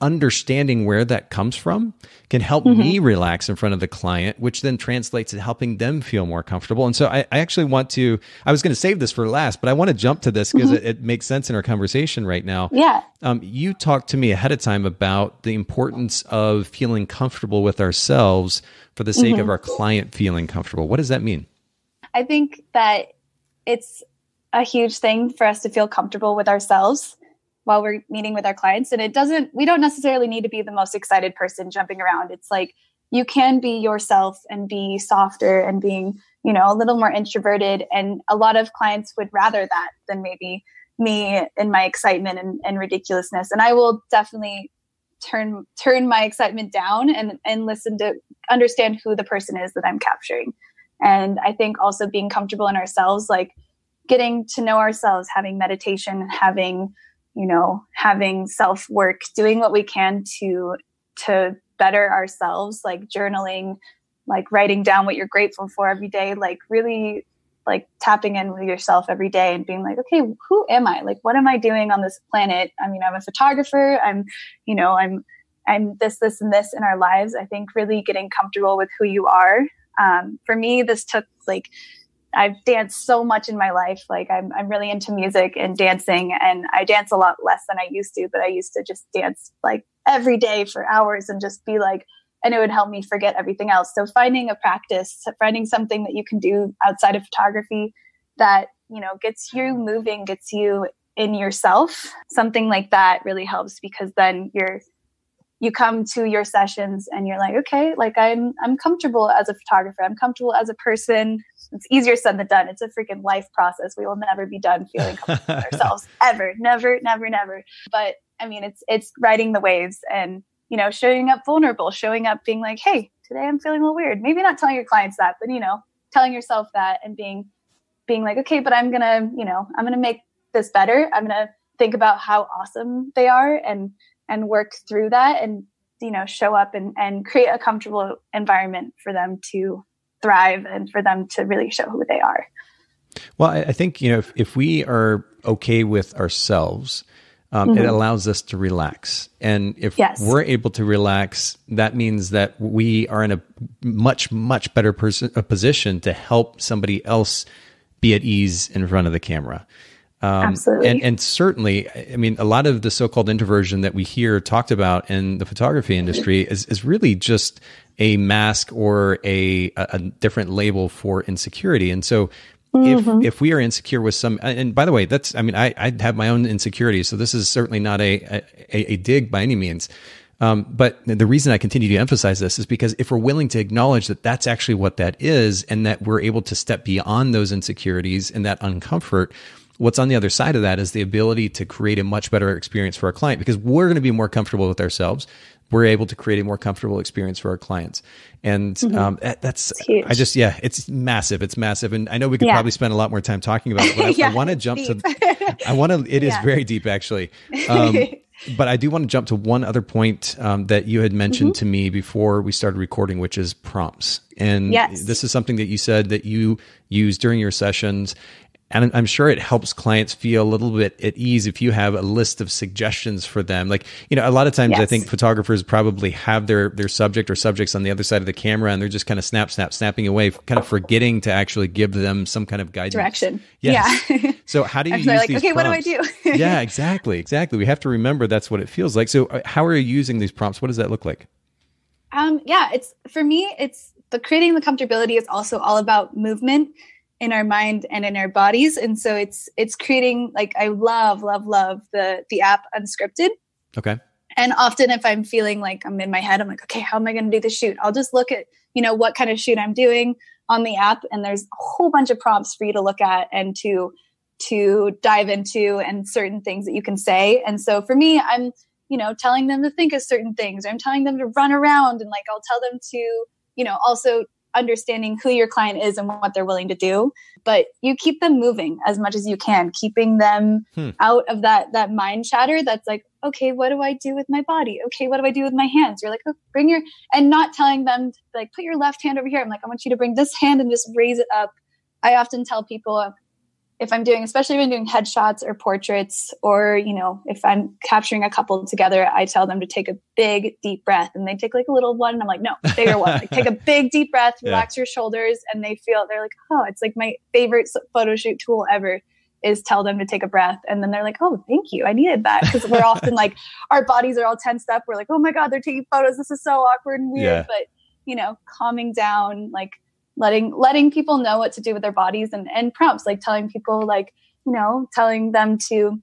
understanding where that comes from can help mm-hmm. me relax in front of the client, which then translates to helping them feel more comfortable. And so I, I actually want to, I was going to save this for last, but I want to jump to this because mm-hmm. it, it, makes sense in our conversation right now. Yeah. Um, you talked to me ahead of time about the importance of feeling comfortable with ourselves for the sake mm-hmm. of our client feeling comfortable. What does that mean? I think that it's a huge thing for us to feel comfortable with ourselves while we're meeting with our clients and it doesn't we don't necessarily need to be the most excited person jumping around it's like you can be yourself and be softer and being you know a little more introverted and a lot of clients would rather that than maybe me and my excitement and, and ridiculousness and i will definitely turn turn my excitement down and and listen to understand who the person is that i'm capturing and i think also being comfortable in ourselves like getting to know ourselves having meditation having you know, having self work, doing what we can to to better ourselves, like journaling, like writing down what you're grateful for every day, like really like tapping in with yourself every day and being like, okay, who am I? Like, what am I doing on this planet? I mean, I'm a photographer. I'm, you know, I'm, I'm this, this, and this in our lives. I think really getting comfortable with who you are. Um, for me, this took like I've danced so much in my life. Like I'm, I'm really into music and dancing, and I dance a lot less than I used to. But I used to just dance like every day for hours and just be like, and it would help me forget everything else. So finding a practice, finding something that you can do outside of photography that you know gets you moving, gets you in yourself, something like that really helps because then you're you come to your sessions and you're like okay like i'm i'm comfortable as a photographer i'm comfortable as a person it's easier said than done. It's a freaking life process. We will never be done feeling comfortable with ourselves ever, never, never, never. But I mean, it's it's riding the waves and you know showing up vulnerable, showing up being like, hey, today I'm feeling a little weird. Maybe not telling your clients that, but you know, telling yourself that and being being like, okay, but I'm gonna you know I'm gonna make this better. I'm gonna think about how awesome they are and and work through that and you know show up and and create a comfortable environment for them to thrive and for them to really show who they are. Well, I, think, you know, if, if we are okay with ourselves, um, mm-hmm. it allows us to relax. And if yes. we're able to relax, that means that we are in a much, much better pers- a position to help somebody else be at ease in front of the camera. Um, Absolutely. And, and, certainly, I mean, a lot of the so called introversion that we hear talked about in the photography industry is, is really just a mask or a, a different label for insecurity. And so Mm-hmm. if if we are insecure with some and by the way that's i mean i i have my own insecurities so this is certainly not a a, a dig by any means um, but the reason I continue to emphasize this is because if we're willing to acknowledge that that's actually what that is, and that we're able to step beyond those insecurities and that uncomfort, what's on the other side of that is the ability to create a much better experience for our client because we're going to be more comfortable with ourselves we're able to create a more comfortable experience for our clients. And mm-hmm. um, that's, I just, yeah, it's massive. It's massive. And I know we could yeah. probably spend a lot more time talking about it, but I, yeah, I want to jump deep. to, I want to, It yeah. is very deep actually. Um, but I do want to jump to one other point um, that you had mentioned mm-hmm. to me before we started recording, which is prompts. And yes. this is something that you said that you use during your sessions and I'm sure it helps clients feel a little bit at ease if you have a list of suggestions for them. Like, you know, a lot of times yes. I think photographers probably have their their subject or subjects on the other side of the camera and they're just kind of snap, snap, snapping away, kind of forgetting to actually give them some kind of guidance. Direction. Yes. Yeah. so how do you use like, these okay, prompts? what do I do? yeah, exactly. Exactly. We have to remember that's what it feels like. So uh, how are you using these prompts? What does that look like? Um, yeah, it's for me, it's the creating the comfortability is also all about movement in our mind and in our bodies and so it's it's creating like i love love love the the app unscripted okay and often if i'm feeling like i'm in my head i'm like okay how am i going to do the shoot i'll just look at you know what kind of shoot i'm doing on the app and there's a whole bunch of prompts for you to look at and to to dive into and certain things that you can say and so for me i'm you know telling them to think of certain things or i'm telling them to run around and like i'll tell them to you know also understanding who your client is and what they're willing to do but you keep them moving as much as you can keeping them hmm. out of that that mind chatter that's like okay what do i do with my body okay what do i do with my hands you're like oh, bring your and not telling them like put your left hand over here i'm like i want you to bring this hand and just raise it up i often tell people if I'm doing, especially when doing headshots or portraits, or, you know, if I'm capturing a couple together, I tell them to take a big, deep breath and they take like a little one. And I'm like, no, bigger one. Like, take a big, deep breath, relax yeah. your shoulders. And they feel, they're like, oh, it's like my favorite photo shoot tool ever is tell them to take a breath. And then they're like, oh, thank you. I needed that. Cause we're often like, our bodies are all tensed up. We're like, oh my God, they're taking photos. This is so awkward and weird. Yeah. But, you know, calming down, like, letting letting people know what to do with their bodies and, and prompts like telling people like you know telling them to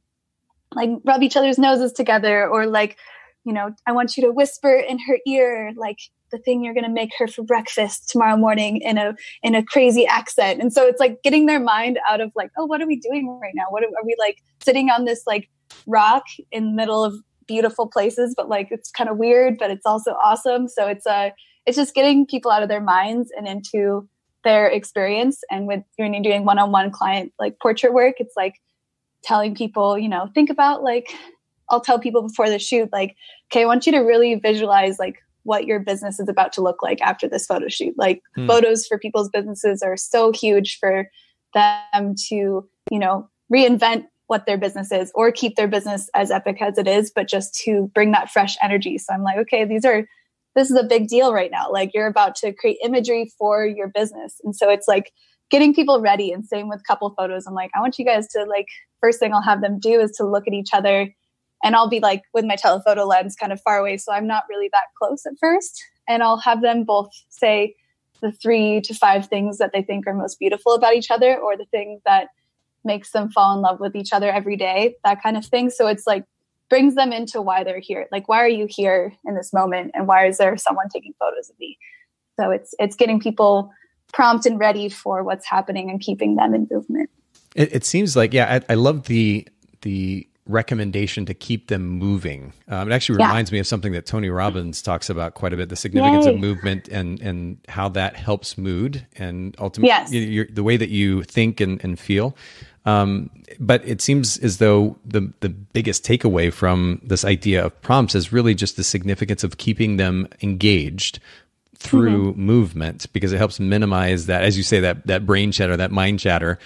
like rub each other's noses together or like you know i want you to whisper in her ear like the thing you're going to make her for breakfast tomorrow morning in a in a crazy accent and so it's like getting their mind out of like oh what are we doing right now what are, are we like sitting on this like rock in the middle of beautiful places but like it's kind of weird but it's also awesome so it's a it's just getting people out of their minds and into their experience. And with when you're doing one-on-one client like portrait work, it's like telling people, you know, think about like I'll tell people before the shoot, like, okay, I want you to really visualize like what your business is about to look like after this photo shoot. Like hmm. photos for people's businesses are so huge for them to, you know, reinvent what their business is or keep their business as epic as it is, but just to bring that fresh energy. So I'm like, okay, these are this is a big deal right now. Like you're about to create imagery for your business. And so it's like getting people ready and same with couple photos. I'm like, I want you guys to like first thing I'll have them do is to look at each other and I'll be like with my telephoto lens kind of far away. So I'm not really that close at first. And I'll have them both say the three to five things that they think are most beautiful about each other or the thing that makes them fall in love with each other every day, that kind of thing. So it's like brings them into why they're here. Like, why are you here in this moment? And why is there someone taking photos of me? So it's it's getting people prompt and ready for what's happening and keeping them in movement. It, it seems like yeah, I, I, love the the recommendation to keep them moving. Um, it actually reminds yeah. me of something that Tony Robbins talks about quite a bit: the significance Yay. of movement and and how that helps mood and ultimately yes. the way that you think and, and feel. Um, but it seems as though the the biggest takeaway from this idea of prompts is really just the significance of keeping them engaged through mm-hmm. movement because it helps minimize that, as you say, that that brain chatter, that mind chatter.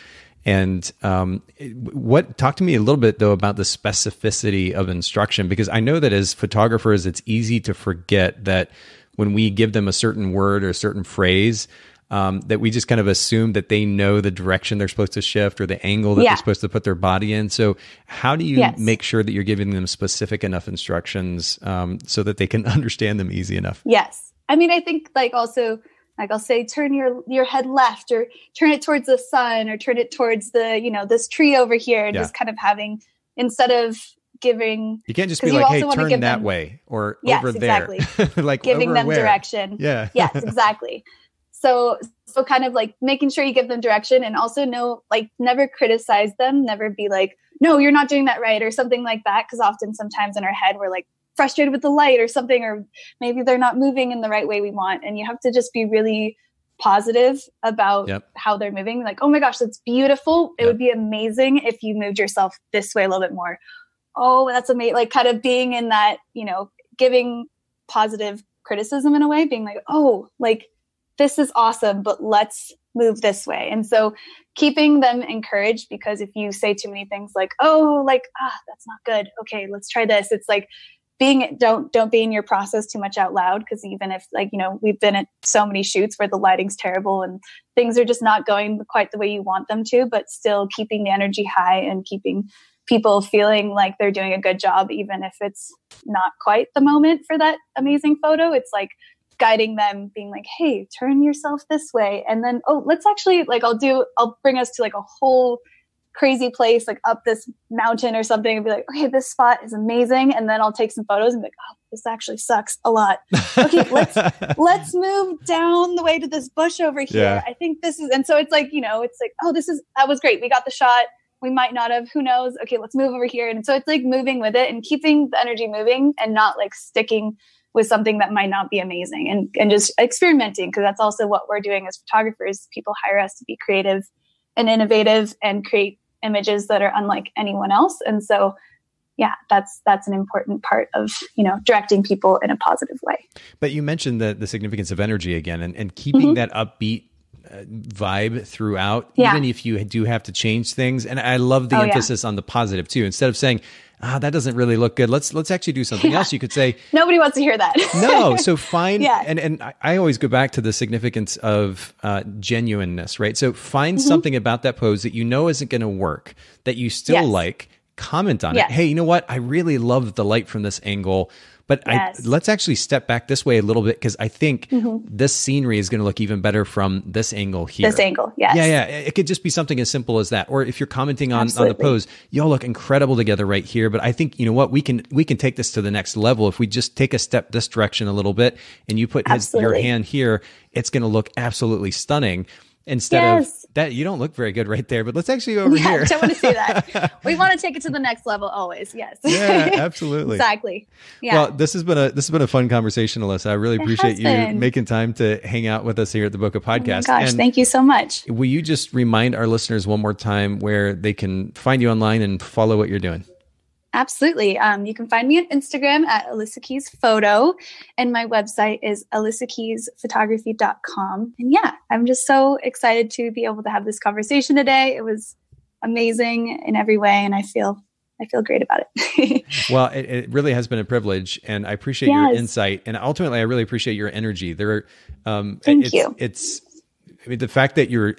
And um, what talk to me a little bit though about the specificity of instruction because I know that as photographers, it's easy to forget that when we give them a certain word or a certain phrase, um, that we just kind of assume that they know the direction they're supposed to shift or the angle that yeah. they're supposed to put their body in. So, how do you yes. make sure that you're giving them specific enough instructions um, so that they can understand them easy enough? Yes, I mean, I think like also like I'll say, turn your your head left, or turn it towards the sun, or turn it towards the you know this tree over here, and yeah. just kind of having instead of giving you can't just be like hey turn that them, way or yes, over there like giving them direction yeah yes exactly so so kind of like making sure you give them direction and also know like never criticize them never be like no you're not doing that right or something like that because often sometimes in our head we're like frustrated with the light or something or maybe they're not moving in the right way we want and you have to just be really positive about yep. how they're moving like oh my gosh that's beautiful it yep. would be amazing if you moved yourself this way a little bit more oh that's amazing like kind of being in that you know giving positive criticism in a way being like oh like this is awesome, but let's move this way. And so keeping them encouraged because if you say too many things like, oh, like, ah, that's not good. Okay, let's try this. It's like being don't don't be in your process too much out loud because even if like you know we've been at so many shoots where the lighting's terrible and things are just not going quite the way you want them to but still keeping the energy high and keeping people feeling like they're doing a good job even if it's not quite the moment for that amazing photo it's like guiding them being like hey turn yourself this way and then oh let's actually like i'll do i'll bring us to like a whole crazy place like up this mountain or something and be like okay this spot is amazing and then i'll take some photos and be like oh this actually sucks a lot okay let's let's move down the way to this bush over here yeah. i think this is and so it's like you know it's like oh this is that was great we got the shot we might not have who knows okay let's move over here and so it's like moving with it and keeping the energy moving and not like sticking with something that might not be amazing and, and just experimenting because that's also what we're doing as photographers. People hire us to be creative and innovative and create images that are unlike anyone else. And so yeah that's that's an important part of you know directing people in a positive way but you mentioned the, the significance of energy again and, and keeping mm-hmm. that upbeat vibe throughout, yeah. even if you do have to change things. And I love the oh, emphasis yeah. on the positive too. Instead of saying, ah, that doesn't really look good. Let's let's actually do something yeah. else. You could say nobody wants to hear that. no, so find yeah. and and I always go back to the significance of uh, genuineness, right? So find mm-hmm. something about that pose that you know isn't going to work that you still yes. like. Comment on yes. it. Hey, you know what? I really love the light from this angle. But yes. I, let's actually step back this way a little bit because I think mm-hmm. this scenery is going to look even better from this angle here. This angle, yes. Yeah, yeah. It could just be something as simple as that. Or if you're commenting on, on the pose, y'all look incredible together right here. But I think, you know what, we can we can take this to the next level. If we just take a step this direction a little bit and you put his, your hand here, it's going to look absolutely stunning instead yes. of that you don't look very good right there, but let's actually go over yeah, here. I don't want to see that. we want to take it to the next level always. Yes. Yeah, absolutely. exactly. Yeah. Well, this has been a this has been a fun conversation, Alyssa. I really appreciate you been. making time to hang out with us here at the Book of Podcast. Oh gosh, and thank you so much. Will you just remind our listeners one more time where they can find you online and follow what you're doing? Absolutely. Um, you can find me on Instagram at Alyssa Keys Photo, and my website is alyssakeysphotography.com. And yeah, I'm just so excited to be able to have this conversation today. It was amazing in every way, and I feel I feel great about it. well, it, it, really has been a privilege, and I appreciate yes. your insight, and ultimately, I really appreciate your energy. There, are, um, thank it's, you. It's I mean, the fact that you're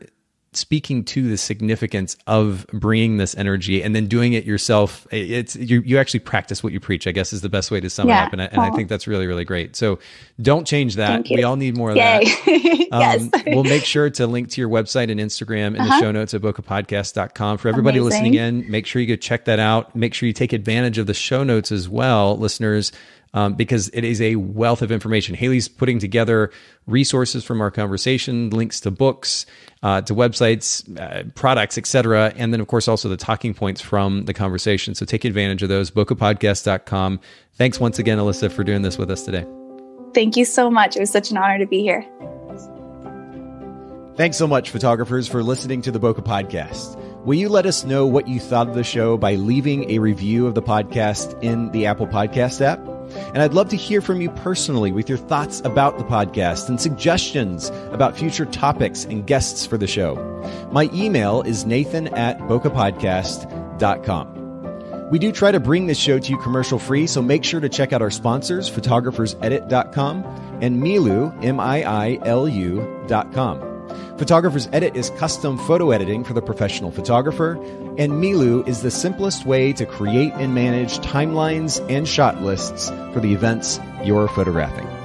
speaking to the significance of bringing this energy and then doing it yourself it's you you actually practice what you preach i guess is the best way to sum yeah. it up and, I, and I, think that's really really great so don't change that we all need more Yay. of that um, yes. we'll make sure to link to your website and instagram in uh-huh. the show notes at bocapodcast.com for everybody Amazing. listening in make sure you go check that out make sure you take advantage of the show notes as well listeners um, because it is a wealth of information. Haley's putting together resources from our conversation, links to books, uh, to websites, uh, products, etc., and then of course also the talking points from the conversation. So take advantage of those. BocaPodcast.com. Thanks once again, Alyssa, for doing this with us today. Thank you so much. It was such an honor to be here. Thanks so much, photographers, for listening to the Boca Podcast. Will you let us know what you thought of the show by leaving a review of the podcast in the Apple Podcast app? And I'd love to hear from you personally with your thoughts about the podcast and suggestions about future topics and guests for the show. My email is nathan at bocapodcast.com. We do try to bring this show to you commercial free, so make sure to check out our sponsors, photographersedit.com and Milu, M I I L U.com. Photographer's Edit is custom photo editing for the professional photographer, and Milu is the simplest way to create and manage timelines and shot lists for the events you're photographing.